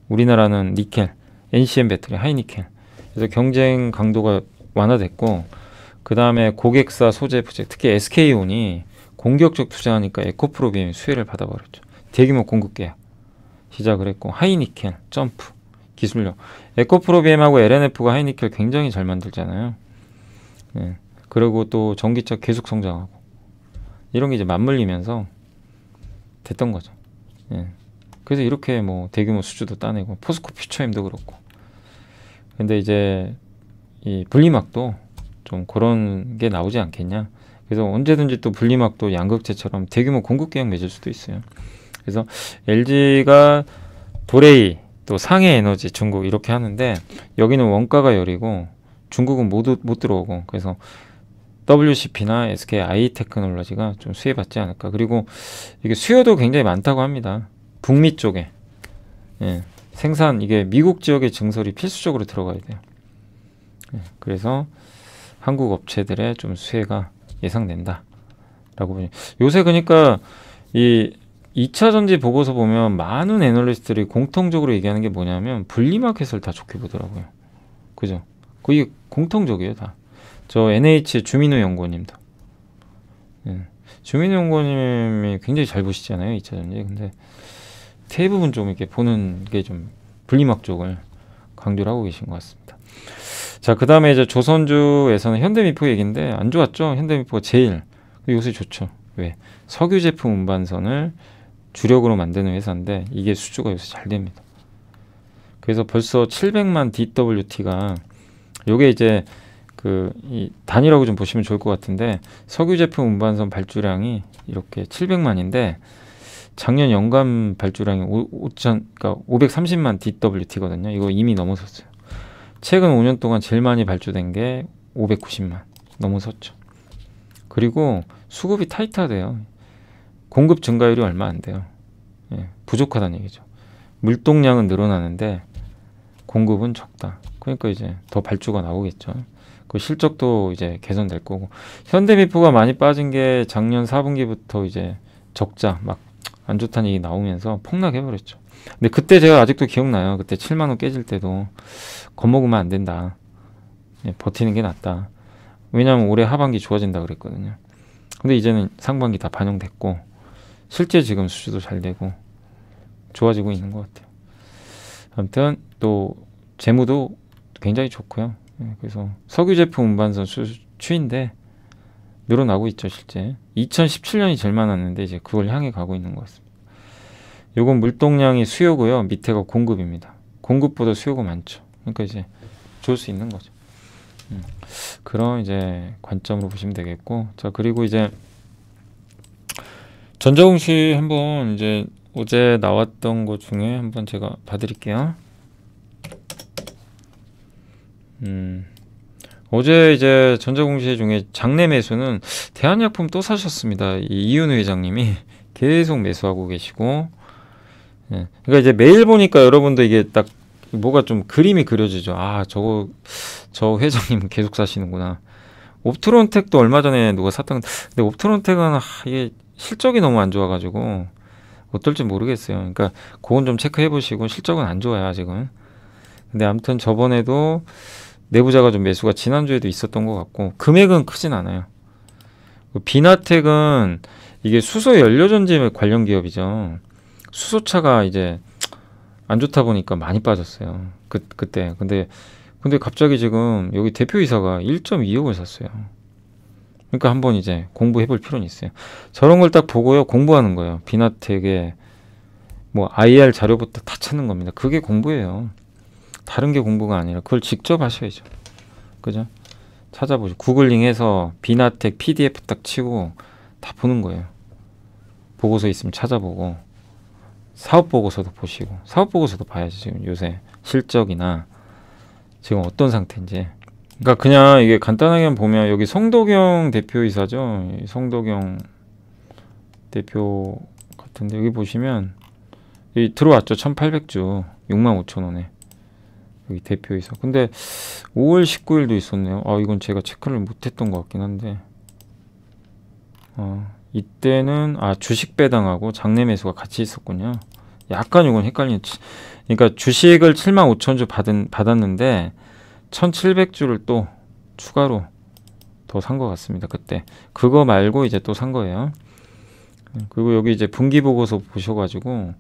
우리나라는 니켈, NCM 배터리, 하이니켈. 그래서 경쟁 강도가 완화됐고 그 다음에 고객사 소재 부재, 특히 SK온이 공격적 투자하니까 에코프로비엠 수혜를 받아버렸죠. 대규모 공급 계약 시작을 했고 하이니켈, 점프, 기술력. 에코프로비엠하고 LNF가 하이니켈 굉장히 잘 만들잖아요. 네. 그리고 또 전기차 계속 성장하고 이런 게 이제 맞물리면서 됐던 거죠. 예. 그래서 이렇게 뭐 대규모 수주도 따내고 포스코 퓨처엠도 그렇고. 근데 이제 이 분리막도 좀 그런 게 나오지 않겠냐. 그래서 언제든지 또 분리막도 양극재처럼 대규모 공급 계약 맺을 수도 있어요. 그래서 LG가 도레이 또 상해 에너지 중국 이렇게 하는데 여기는 원가가 열이고 중국은 못, 못 들어오고 그래서 WCP나 SK 아이테크놀로지가 좀 수혜받지 않을까. 그리고 이게 수요도 굉장히 많다고 합니다. 북미 쪽에 예, 생산 이게 미국 지역의 증설이 필수적으로 들어가야 돼요. 예, 그래서 한국 업체들의 좀 수혜가 예상된다라고 보니 요새 그러니까 이 2차 전지 보고서 보면 많은 애널리스트들이 공통적으로 얘기하는 게 뭐냐면 분리마켓을 다 좋게 보더라고요. 그죠? 그게 공통적이에요, 다. 저 NH 주민호 연구원입니다. 네. 예. 주민호 연구원님이 굉장히 잘 보시잖아요, 2차 전지. 근데 대부분 좀 이렇게 보는 게 좀 분리막 쪽을 강조를 하고 계신 것 같습니다. 자, 그 다음에 이제 조선주에서는 현대미포 얘기인데 안 좋았죠? 현대미포 제일. 요새 좋죠. 왜? 석유 제품 운반선을 주력으로 만드는 회사인데 이게 수주가 요새 잘 됩니다. 그래서 벌써 700만 DWT가 요게 이제 그이 단위라고 좀 보시면 좋을 것 같은데 석유 제품 운반선 발주량이 이렇게 700만인데 작년 연간 발주량이 5, 천 그러니까 530만 DWT거든요. 이거 이미 넘어섰어요. 최근 5년 동안 제일 많이 발주된 게 590만 넘어섰죠. 그리고 수급이 타이트하대요. 공급 증가율이 얼마 안 돼요. 예, 부족하다는 얘기죠. 물동량은 늘어나는데 공급은 적다. 그러니까 이제 더 발주가 나오겠죠. 그 실적도 이제 개선될 거고 현대미포가 많이 빠진 게 작년 4분기부터 이제 적자 막 안 좋다는 얘기 나오면서 폭락해버렸죠. 근데 그때 제가 아직도 기억나요. 그때 7만 원 깨질 때도 겁먹으면 안 된다. 예, 버티는 게 낫다. 왜냐하면 올해 하반기 좋아진다 그랬거든요. 근데 이제는 상반기 다 반영됐고 실제 지금 수주도 잘 되고 좋아지고 있는 것 같아요. 아무튼 또 재무도 굉장히 좋고요. 예, 그래서 석유 제품 운반선 추, 추인데 늘어나고 있죠 실제 2017년이 제일 많았는데 이제 그걸 향해 가고 있는 것 같습니다 요건 물동량이 수요고요 밑에가 공급입니다 공급보다 수요가 많죠 그러니까 이제 좋을 수 있는 거죠 음, 그런 이제 관점으로 보시면 되겠고 자 그리고 이제 전자공시 한번 이제 어제 나왔던 것 중에 한번 제가 봐드릴게요 음. 어제 이제 전자공시 중에 장내 매수는 대한약품 또 사셨습니다. 이윤 회장님이 계속 매수하고 계시고. 예. 그러니까 이제 매일 보니까 여러분도 이게 딱 뭐가 좀 그림이 그려지죠. 아, 저거 저 회장님 계속 사시는구나. 옵트론텍도 얼마 전에 누가 샀던 근데 옵트론텍은 아, 이게 실적이 너무 안 좋아가지고 어떨지 모르겠어요. 그러니까 그건 좀 체크해 보시고 실적은 안 좋아요 지금. 근데 아무튼 저번에도 내부자가 좀 매수가 지난주에도 있었던 것 같고 금액은 크진 않아요. 그 비나텍은 이게 수소 연료전지 관련 기업이죠. 수소차가 이제 안 좋다 보니까 많이 빠졌어요. 그 그때 근데 근데 갑자기 지금 여기 대표이사가 1.2억을 샀어요. 그러니까 한번 이제 공부해 볼 필요는 있어요. 저런 걸 딱 보고요. 공부하는 거예요. 비나텍의 뭐 IR 자료부터 다 찾는 겁니다. 그게 공부예요. 다른 게 공부가 아니라 그걸 직접 하셔야죠. 그죠? 찾아보죠. 구글링해서 비나텍 PDF 딱 치고 다 보는 거예요. 보고서 있으면 찾아보고 사업 보고서도 보시고 사업 보고서도 봐야지 지금 요새 실적이나 지금 어떤 상태인지. 그러니까 그냥 이게 간단하게 보면 여기 성도경 대표이사죠. 성도경 대표 같은데 여기 보시면 여기 들어왔죠. 1800주 6 5 0 0 0 원에. 여기 대표이사. 근데 5월 19일도 있었네요. 아 이건 제가 체크를 못했던 것 같긴 한데. 어, 이때는 아 주식 배당하고 장내 매수가 같이 있었군요. 약간 이건 헷갈리네. 그러니까 주식을 7만 5천 주 받은 받았는데 1,700주를 또 추가로 더 산 것 같습니다. 그때 그거 말고 이제 또 산 거예요. 그리고 여기 이제 분기 보고서 보셔가지고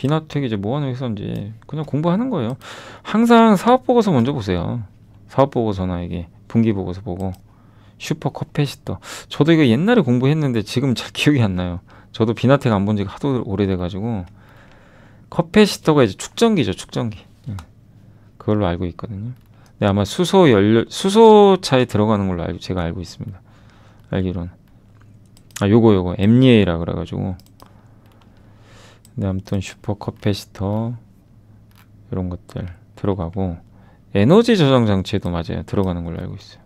비나텍이 이제 뭐 하는 회사인지 그냥 공부하는 거예요. 항상 사업 보고서 먼저 보세요. 사업 보고서나 이게 분기 보고서 보고 슈퍼 컵패시터 저도 이거 옛날에 공부했는데 지금 잘 기억이 안 나요. 저도 비나텍 안 본 지가 하도 오래돼가지고 컵패시터가 이제 축전기죠 축전기 예. 그걸로 알고 있거든요. 네, 아마 수소 연료 수소차에 들어가는 걸로 알고 제가 알고 있습니다. 알기로는 아 요거 요거 MLA라 그래가지고 근데 네, 아무튼 슈퍼 커패시터 이런 것들 들어가고 에너지 저장 장치에도 맞아요 들어가는 걸로 알고 있어요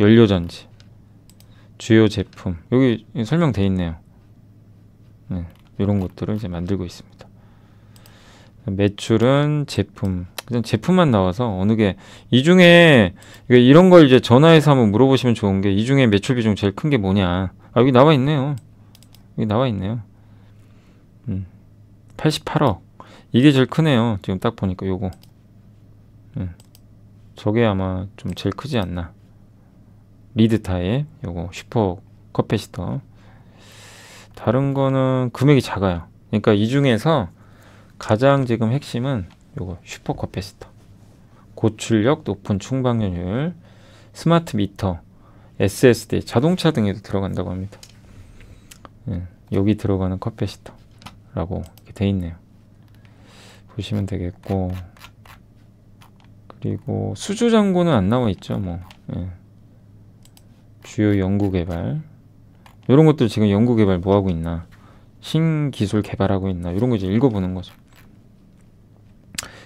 연료 전지 주요 제품 여기 설명돼 있네요 네, 이런 것들을 이제 만들고 있습니다 매출은 제품 그냥 제품만 나와서 어느 게 이 중에 이런 걸 이제 전화해서 한번 물어보시면 좋은 게 이 중에 매출 비중 제일 큰 게 뭐냐 아 여기 나와 있네요 여기 나와 있네요 음. 88억. 이게 제일 크네요. 지금 딱 보니까 요거. 음. 저게 아마 좀 제일 크지 않나. 리드 타입, 요거 슈퍼 커패시터. 다른 거는 금액이 작아요. 그러니까 이 중에서 가장 지금 핵심은 요거 슈퍼 커패시터. 고출력, 높은 충방연율, 스마트 미터, SSD, 자동차 등에도 들어간다고 합니다. 예, 여기 들어가는 커패시터. 라고 이렇게 돼 있네요 보시면 되겠고 그리고 수주장고는안 나와 있죠 뭐 예. 주요 연구개발 이런 것들 지금 연구개발 뭐하고 있나 신기술 개발하고 있나 이런 거 이제 읽어보는 거죠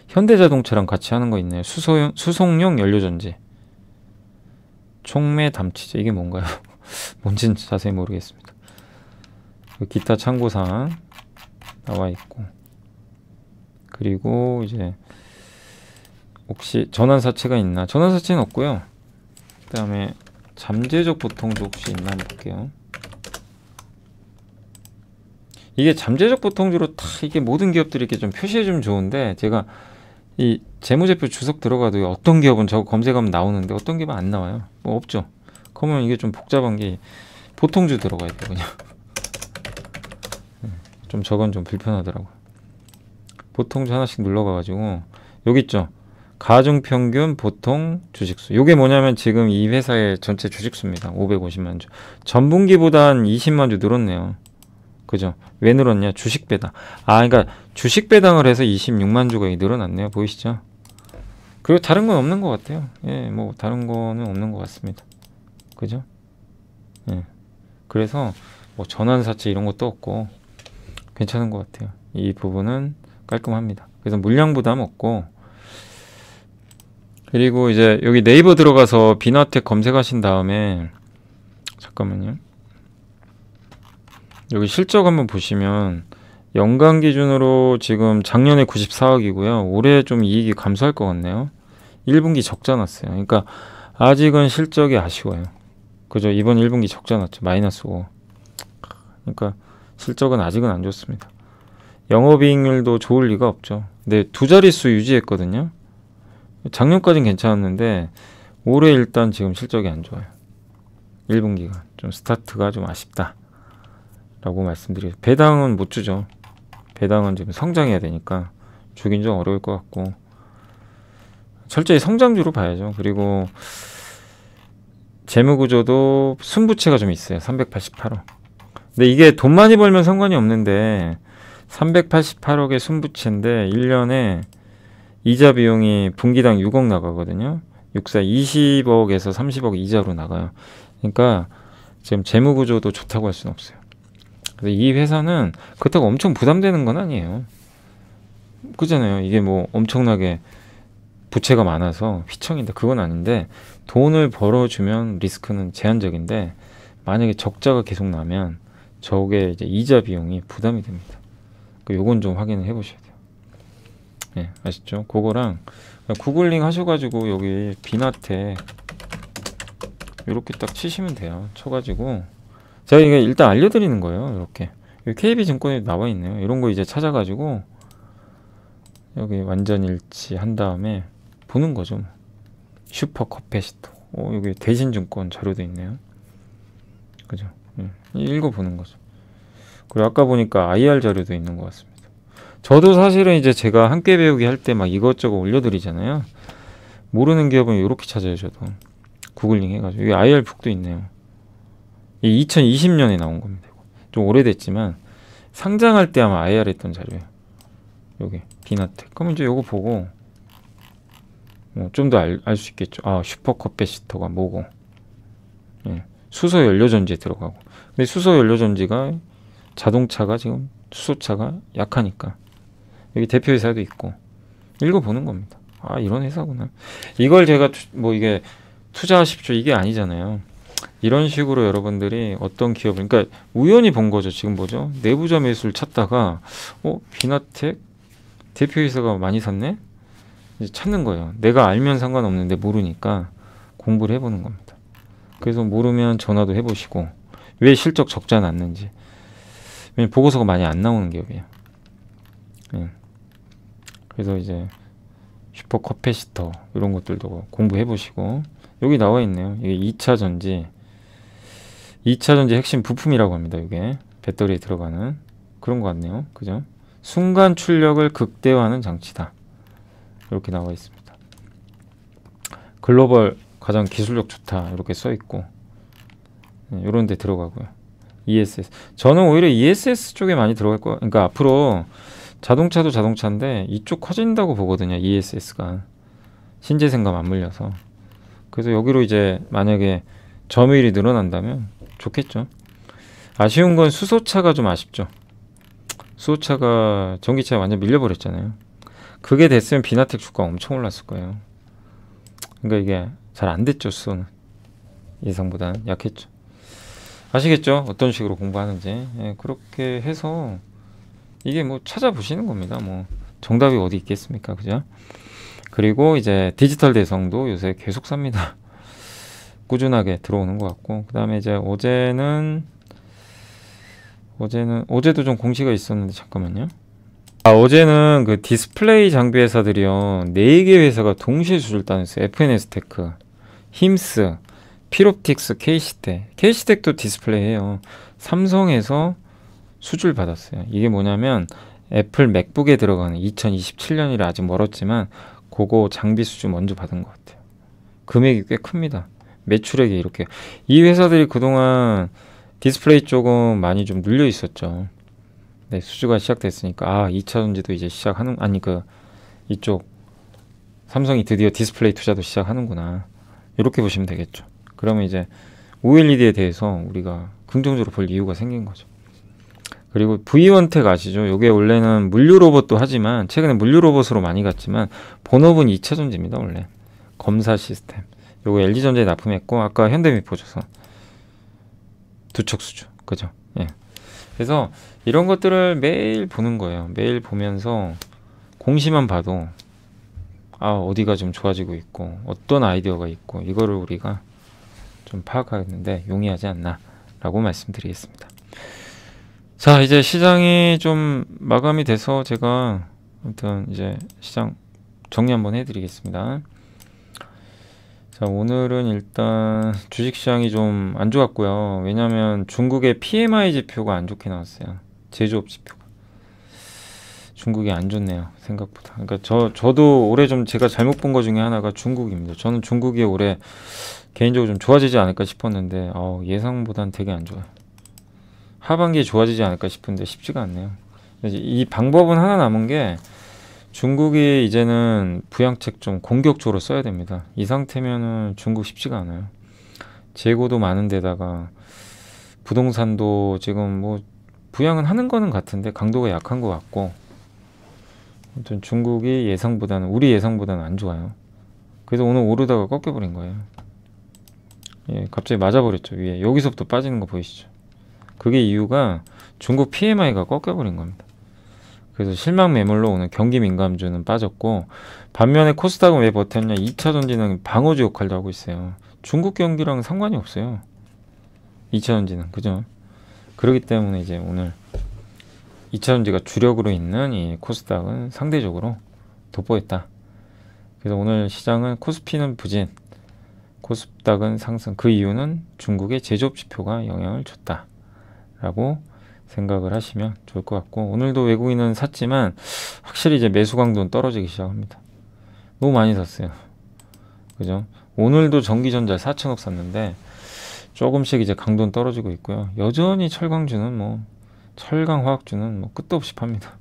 현대자동차랑 같이 하는 거 있네요 수소용, 수송용 연료전지 총매 담치제 이게 뭔가요? 뭔진 자세히 모르겠습니다 그 기타 참고사항 나와 있고 그리고 이제 혹시 전환사채가 있나? 전환사채는 없고요. 그 다음에 잠재적 보통도 혹시 있나 한번 볼게요. 이게 잠재적 보통주로 다 이게 모든 기업들이 이렇게 좀 표시해주면 좋은데 제가 이 재무제표 주석 들어가도 어떤 기업은 저거 검색하면 나오는데 어떤 기업은 안 나와요. 뭐 없죠. 그러면 이게 좀 복잡한 게 보통주 들어가야 돼요. 그냥 좀 저건 좀 불편하더라고요. 보통 하나씩 눌러가가지고 여기 있죠. 가중평균 보통 주식수 요게 뭐냐면 지금 이 회사의 전체 주식수입니다 550만 주 전분기보단 20만 주 늘었네요 그죠 왜 늘었냐 주식 배당 아 그러니까 주식 배당을 해서 26만 주가 늘어났네요 보이시죠 그리고 다른 건 없는 것 같아요 예 뭐 다른 거는 없는 것 같습니다 그죠 예 그래서 뭐 전환사채 이런 것도 없고 괜찮은 것 같아요. 이 부분은 깔끔합니다. 그래서 물량 부담 없고 그리고 이제 여기 네이버 들어가서 비나텍 검색하신 다음에 잠깐만요. 여기 실적 한번 보시면 연간 기준으로 지금 작년에 94억이고요. 올해 좀 이익이 감소할 것 같네요. 1분기 적자 났어요. 그러니까 아직은 실적이 아쉬워요. 그죠? 이번 1분기 적자 났죠. 마이너스 5. 그러니까 실적은 아직은 안 좋습니다. 영업이익률도 좋을 리가 없죠. 근데 두 자릿수 유지했거든요. 작년까지는 괜찮았는데 올해 일단 지금 실적이 안 좋아요. 1분기가 좀 스타트가 좀 아쉽다. 라고 말씀드리죠. 배당은 못 주죠. 배당은 지금 성장해야 되니까 주긴 좀 어려울 것 같고 철저히 성장주로 봐야죠. 그리고 재무구조도 순부채가 좀 있어요. 388억. 근데 이게 돈 많이 벌면 상관이 없는데 388억의 순부채인데 1년에 이자 비용이 분기당 6억 나가거든요. 6 4 20억에서 30억 이자로 나가요. 그러니까 지금 재무 구조도 좋다고 할 수는 없어요. 그래서 이 회사는 그렇다고 엄청 부담되는 건 아니에요. 그잖아요. 이게 뭐 엄청나게 부채가 많아서 휘청인다. 그건 아닌데 돈을 벌어주면 리스크는 제한적인데 만약에 적자가 계속 나면 저게 이제 이자 비용이 부담이 됩니다. 그 요건 좀 확인을 해보셔야 돼요. 예, 아시죠? 그거랑 구글링 하셔가지고 여기 비나테 이렇게 딱 치시면 돼요. 쳐가지고 제가 이게 일단 알려드리는 거예요. 이렇게 KB 증권에 나와 있네요. 이런 거 이제 찾아가지고 여기 완전 일치 한 다음에 보는 거죠. 뭐. 슈퍼 커패시토. 어, 여기 대신증권 자료도 있네요. 그죠? 음. 읽어보는 거죠. 그리고 아까 보니까 IR 자료도 있는 것 같습니다. 저도 사실은 이제 제가 함께 배우기 할 때 막 이것저것 올려드리잖아요. 모르는 기업은 이렇게 찾아요, 저도. 구글링 해가지고. 여기 IR 북도 있네요. 이 2020년에 나온 겁니다. 좀 오래됐지만 상장할 때 아마 IR 했던 자료예요. 여기, 비나텍. 그럼 이제 요거 보고 뭐 좀더 알 수 있겠죠. 아 슈퍼 컵배시터가 뭐고 수소 연료 전지에 들어가고 근데 수소 연료 전지가 자동차가 지금 수소차가 약하니까 여기 대표회사도 있고 읽어보는 겁니다. 아 이런 회사구나. 이걸 제가 투, 뭐 이게 투자하십시오 이게 아니잖아요. 이런 식으로 여러분들이 어떤 기업을 그러니까 우연히 본 거죠. 지금 뭐죠? 내부자 매수를 찾다가 어 비나텍 대표회사가 많이 샀네. 찾는 거예요. 내가 알면 상관없는데 모르니까 공부를 해보는 겁니다. 그래서 모르면 전화도 해보시고 왜 실적 적자 났는지 왜냐면 보고서가 많이 안 나오는 기업이에요 네. 그래서 이제 슈퍼 커패시터 이런 것들도 공부해 보시고 여기 나와 있네요 이게 2차 전지 2차 전지 핵심 부품이라고 합니다 이게 배터리에 들어가는 그런 것 같네요 그죠 순간 출력을 극대화하는 장치다 이렇게 나와 있습니다 글로벌 가장 기술력 좋다 이렇게 써 있고 이런 예, 데 들어가고요. ESS. 저는 오히려 ESS 쪽에 많이 들어갈 거예 그러니까 앞으로 자동차도 자동차인데 이쪽 커진다고 보거든요. ESS가 신재생과 맞물려서. 그래서 여기로 이제 만약에 점유율이 늘어난다면 좋겠죠. 아쉬운 건 수소차가 좀 아쉽죠. 수소차가 전기차 완전 밀려버렸잖아요. 그게 됐으면 비나텍 주가 엄청 올랐을 거예요. 그러니까 이게 잘안 됐죠 수는 예상보다는 약했죠 아시겠죠 어떤 식으로 공부하는지 예, 그렇게 해서 이게 뭐 찾아보시는 겁니다 뭐 정답이 어디 있겠습니까 그죠 그리고 이제 디지털 대성도 요새 계속 삽니다 꾸준하게 들어오는 것 같고 그 다음에 이제 어제는 어제는 어제도 좀 공시가 있었는데 잠깐만요 아, 어제는 그 디스플레이 장비 회사들이요 네 개 회사가 동시에 수술를 따냈어요 FNS 테크 힘스, 피롭틱스, 케이시텍. 케이시텍도 디스플레이해요. 삼성에서 수주를 받았어요. 이게 뭐냐면 애플 맥북에 들어가는 2027년이라 아직 멀었지만 그거 장비 수주 먼저 받은 것 같아요. 금액이 꽤 큽니다. 매출액이 이렇게 이 회사들이 그동안 디스플레이 쪽은 많이 좀 눌려 있었죠. 네, 수주가 시작됐으니까 아, 2차 전지도 이제 시작하는 아니 그 이쪽 삼성이 드디어 디스플레이 투자도 시작하는구나. 이렇게 보시면 되겠죠. 그러면 이제 OLED에 대해서 우리가 긍정적으로 볼 이유가 생긴 거죠. 그리고 v 1텍 아시죠? 이게 원래는 물류 로봇도 하지만 최근에 물류 로봇으로 많이 갔지만 본업은 2차 전지입니다. 원래 검사 시스템. 요거 LG전자에 납품했고 아까 현대미포줘서 두척수죠. 그죠? 예. 그래서 이런 것들을 매일 보는 거예요. 매일 보면서 공시만 봐도 아 어디가 좀 좋아지고 있고 어떤 아이디어가 있고 이거를 우리가 좀 파악하겠는데 용이하지 않나라고 말씀드리겠습니다. 자 이제 시장이 좀 마감이 돼서 제가 일단 이제 시장 정리 한번 해드리겠습니다. 자 오늘은 일단 주식시장이 좀 안 좋았고요. 왜냐하면 중국의 PMI 지표가 안 좋게 나왔어요. 제조업 지표가. 중국이 안 좋네요. 생각보다. 그러니까 저 저도 올해 좀 제가 잘못 본 거 중에 하나가 중국입니다. 저는 중국이 올해 개인적으로 좀 좋아지지 않을까 싶었는데 어, 예상보단 되게 안 좋아요. 하반기에 좋아지지 않을까 싶은데 쉽지가 않네요. 이 방법은 하나 남은 게 중국이 이제는 부양책 좀 공격적으로 써야 됩니다. 이 상태면은 중국 쉽지가 않아요. 재고도 많은데다가 부동산도 지금 뭐 부양은 하는 거는 같은데 강도가 약한 것 같고 아무튼 중국이 예상보다는 우리 예상보다는 안 좋아요. 그래서 오늘 오르다가 꺾여버린 거예요. 예, 갑자기 맞아버렸죠 위에 여기서부터 빠지는 거 보이시죠? 그게 이유가 중국 PMI가 꺾여버린 겁니다. 그래서 실망 매물로 오늘 경기 민감주는 빠졌고 반면에 코스닥은 왜 버텼냐 2차 전지는 방어주 역할도 하고 있어요. 중국 경기랑 상관이 없어요. 2차 전지는 그죠? 그렇기 때문에 이제 오늘 이차전지가 주력으로 있는 이 코스닥은 상대적으로 돋보였다. 그래서 오늘 시장은 코스피는 부진, 코스닥은 상승. 그 이유는 중국의 제조업 지표가 영향을 줬다. 라고 생각을 하시면 좋을 것 같고 오늘도 외국인은 샀지만 확실히 이제 매수 강도는 떨어지기 시작합니다. 너무 많이 샀어요. 그죠? 오늘도 전기전자 4천억 샀는데 조금씩 이제 강도는 떨어지고 있고요. 여전히 철광주는 뭐 철강 화학주는 뭐 끝도 없이 팝니다.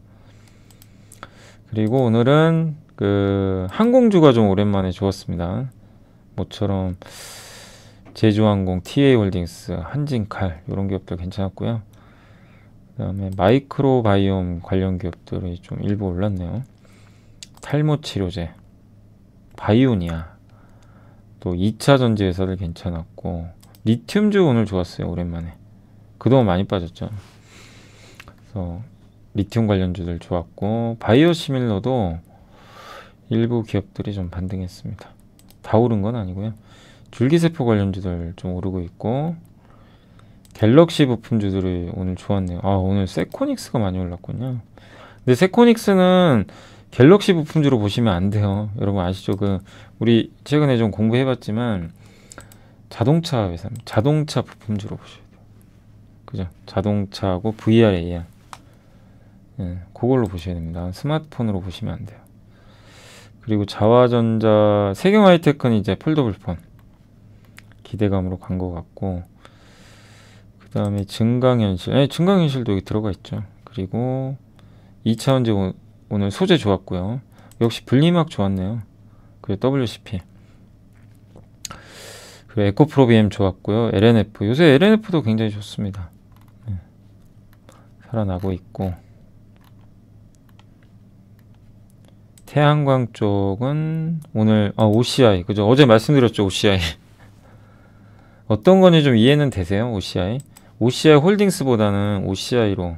그리고 오늘은 그 항공주가 좀 오랜만에 좋았습니다. 모처럼 제주항공, TA홀딩스, 한진칼 이런 기업들 괜찮았고요. 그다음에 마이크로바이옴 관련 기업들이 좀 일부 올랐네요. 탈모 치료제, 바이오니아, 또 2차 전지 회사들 괜찮았고 리튬주 오늘 좋았어요 오랜만에. 그동안 많이 빠졌죠. 그래서 리튬 관련주들 좋았고 바이오 시밀러도 일부 기업들이 좀 반등했습니다. 다 오른 건 아니고요. 줄기세포 관련주들 좀 오르고 있고 갤럭시 부품주들이 오늘 좋았네요. 아 오늘 세코닉스가 많이 올랐군요. 근데 세코닉스는 갤럭시 부품주로 보시면 안 돼요. 여러분 아시죠? 그 우리 최근에 좀 공부해봤지만 자동차 회사, 자동차 부품주로 보셔야 돼요. 그죠? 자동차하고 VR, AR 예, 그걸로 보셔야 됩니다. 스마트폰으로 보시면 안 돼요. 그리고 자화전자 세경 하이테크는 이제 폴더블폰 기대감으로 간 것 같고 그 다음에 증강현실 예, 증강현실도 여기 들어가 있죠. 그리고 2차원제 오, 오늘 소재 좋았고요. 역시 분리막 좋았네요. 그리고 WCP 그리고 에코프로 BM 좋았고요. LNF 요새 LNF도 굉장히 좋습니다. 예, 살아나고 있고 태양광 쪽은 오늘 아, OCI 그죠 어제 말씀드렸죠 OCI 어떤 건지 좀 이해는 되세요 OCI OCI 홀딩스보다는 OCI로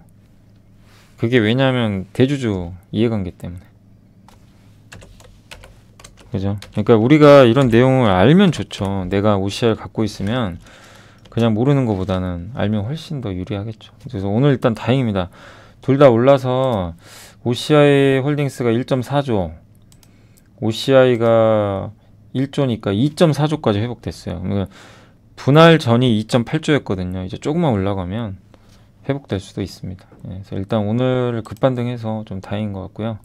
그게 왜냐하면 대주주 이해관계 때문에 그죠 그러니까 우리가 이런 내용을 알면 좋죠 내가 OCI를 갖고 있으면 그냥 모르는 것보다는 알면 훨씬 더 유리하겠죠 그래서 오늘 일단 다행입니다 둘 다 올라서 OCI 홀딩스가 1.4조, OCI가 1조니까 2.4조까지 회복됐어요. 그러니까 분할 전이 2.8조였거든요. 이제 조금만 올라가면 회복될 수도 있습니다. 예, 그래서 일단 오늘 급반등해서 좀 다행인 것 같고요.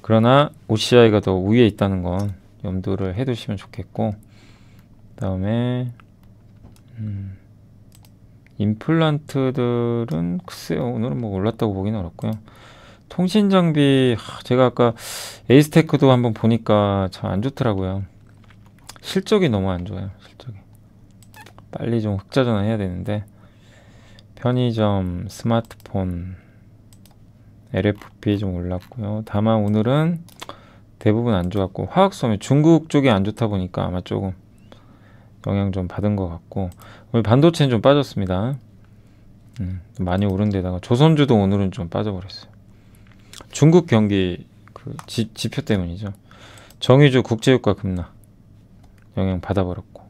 그러나 OCI가 더우 위에 있다는 건 염두를 해두시면 좋겠고 그 다음에 음, 임플란트들은 글쎄요 오늘은 뭐 올랐다고 보기는 어렵고요. 통신 장비 제가 아까 에이스테크도 한번 보니까 참 안 좋더라고요. 실적이 너무 안 좋아요. 실적이 빨리 좀 흑자 전환해야 되는데 편의점, 스마트폰, LFP 좀 올랐고요. 다만 오늘은 대부분 안 좋았고 화학섬유 중국 쪽이 안 좋다 보니까 아마 조금 영향 좀 받은 것 같고 오늘 반도체는 좀 빠졌습니다. 음, 많이 오른 데다가 조선주도 오늘은 좀 빠져버렸어요. 중국 경기 그 지, 지표 때문이죠. 정의주 국제유가 급락 영향 받아버렸고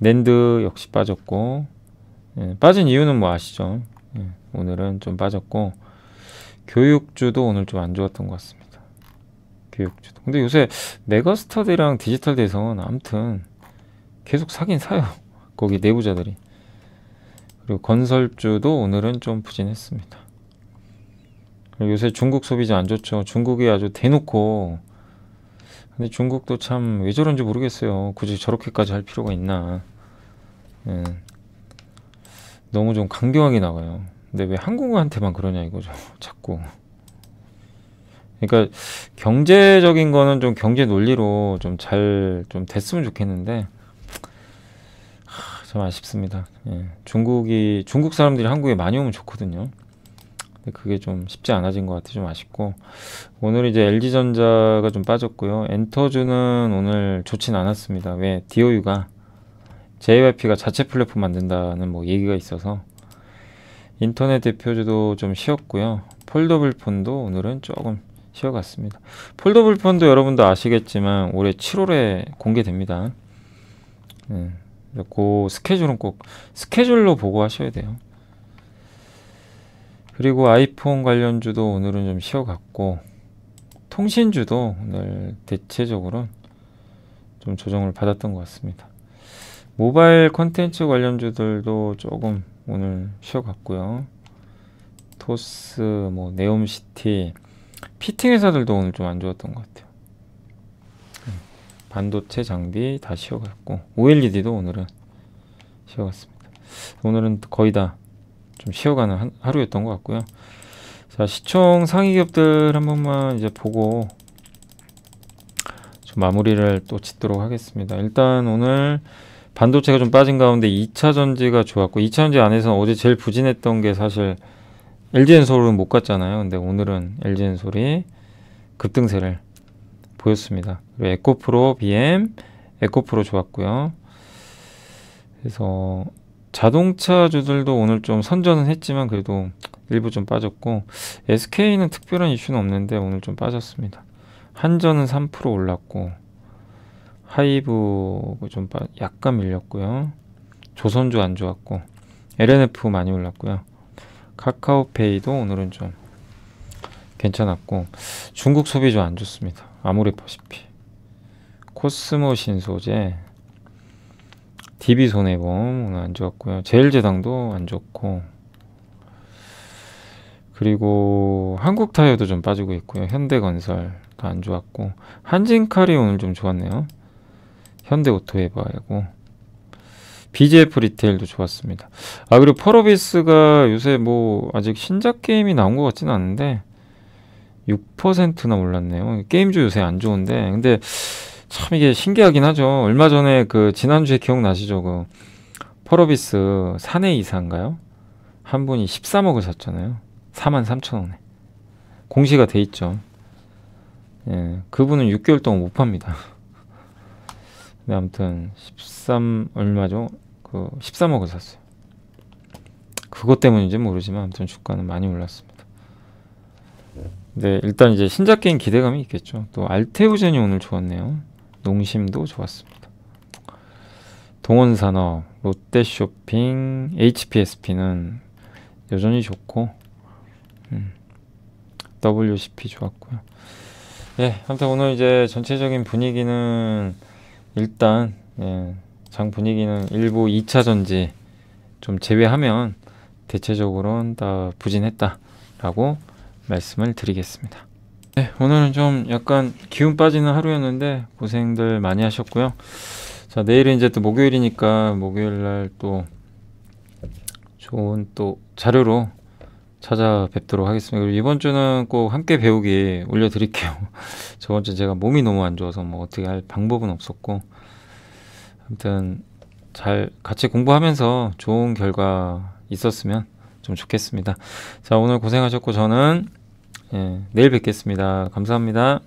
랜드 역시 빠졌고 예, 빠진 이유는 뭐 아시죠? 예, 오늘은 좀 빠졌고 교육주도 오늘 좀 안 좋았던 것 같습니다. 교육주도. 근데 요새 메가스터디랑 디지털 대선 아무튼 계속 사긴 사요. 거기 내부자들이. 그리고 건설주도 오늘은 좀 부진했습니다. 요새 중국 소비자 안 좋죠. 중국이 아주 대놓고 근데 중국도 참 왜 저런지 모르겠어요. 굳이 저렇게까지 할 필요가 있나. 예. 너무 좀 강경하게 나가요. 근데 왜 한국한테만 그러냐 이거죠. 자꾸. 그러니까 경제적인 거는 좀 경제 논리로 좀 잘좀 좀 됐으면 좋겠는데 하, 참 아쉽습니다. 예. 중국이 중국 사람들이 한국에 많이 오면 좋거든요. 근데 그게 좀 쉽지 않아진 것 같아 좀 아쉽고 오늘 이제 LG전자가 좀 빠졌고요. 엔터주는 오늘 좋진 않았습니다. 왜 DOU가 JYP가 자체 플랫폼 만든다는 뭐 얘기가 있어서 인터넷 대표주도 좀 쉬었고요. 폴더블 폰도 오늘은 조금 쉬어갔습니다. 폴더블 폰도 여러분도 아시겠지만 올해 7월에 공개됩니다. 네. 그 스케줄은 꼭 스케줄로 보고 하셔야 돼요. 그리고 아이폰 관련주도 오늘은 좀 쉬어갔고 통신주도 오늘 대체적으로 좀 조정을 받았던 것 같습니다. 모바일 컨텐츠 관련주들도 조금 오늘 쉬어갔고요. 토스, 뭐 네옴시티, 피팅 회사들도 오늘 좀 안 좋았던 것 같아요. 음, 반도체 장비 다 쉬어갔고 OLED도 오늘은 쉬어갔습니다. 오늘은 거의 다좀 쉬어가는 한, 하루였던 것 같고요. 자 시청 상위 기업들 한 번만 이제 보고 좀 마무리를 또 짓도록 하겠습니다. 일단 오늘 반도체가 좀 빠진 가운데 2차 전지가 좋았고 2차 전지 안에서 어제 제일 부진했던 게 사실 LG엔솔은 못 갔잖아요. 근데 오늘은 LG엔솔이 급등세를 보였습니다. 그리고 에코프로, BM, 에코프로 좋았고요. 그래서 자동차주들도 오늘 좀 선전은 했지만 그래도 일부 좀 빠졌고 SK는 특별한 이슈는 없는데 오늘 좀 빠졌습니다. 한전은 3% 올랐고 하이브 좀 빠, 약간 밀렸고요. 조선주 안 좋았고 LNF 많이 올랐고요. 카카오페이도 오늘은 좀 괜찮았고 중국 소비주 안 좋습니다. 아무래퍼시피 코스모 신소재 DB 손해보험 안 좋았고요. 제일제당도 안 좋고 그리고 한국타이어도 좀 빠지고 있고요. 현대건설도 안 좋았고 한진칼이 오늘 좀 좋았네요. 현대오토웨바이고 b j f 리테일도 좋았습니다. 아 그리고 펄어비스가 요새 뭐 아직 신작 게임이 나온 것 같지는 않은데 6%나 올랐네요. 게임주 요새 안 좋은데 근데 참 이게 신기하긴 하죠. 얼마 전에 그 지난주에 기억나시죠? 그 펄어비스 사내 이사인가요? 한 분이 13억을 샀잖아요. 4만 3천 원에. 공시가 돼 있죠. 예, 그분은 6개월 동안 못 팝니다. 근 아무튼 13 얼마죠? 그 13억을 샀어요. 그것 때문인지 모르지만 아무튼 주가는 많이 올랐습니다. 네, 일단 이제 신작 게임 기대감이 있겠죠. 또 알테우젠이 오늘 좋았네요. 농심도 좋았습니다. 동원산업, 롯데쇼핑, HPSP는 여전히 좋고 음, WCP 좋았고요. 예, 아무튼 오늘 이제 전체적인 분위기는 일단 예, 장 분위기는 일부 2차전지 좀 제외하면 대체적으로는 다 부진했다라고 말씀을 드리겠습니다. 네, 오늘은 좀 약간 기운 빠지는 하루였는데 고생들 많이 하셨고요. 자, 내일은 이제 또 목요일이니까 목요일 날또 좋은 또 자료로 찾아뵙도록 하겠습니다. 그리고 이번 주는 꼭 함께 배우기 올려드릴게요. 저번 주 제가 몸이 너무 안 좋아서 뭐 어떻게 할 방법은 없었고 아무튼 잘 같이 공부하면서 좋은 결과 있었으면 좀 좋겠습니다. 자, 오늘 고생하셨고 저는 예, 내일 뵙겠습니다. 감사합니다.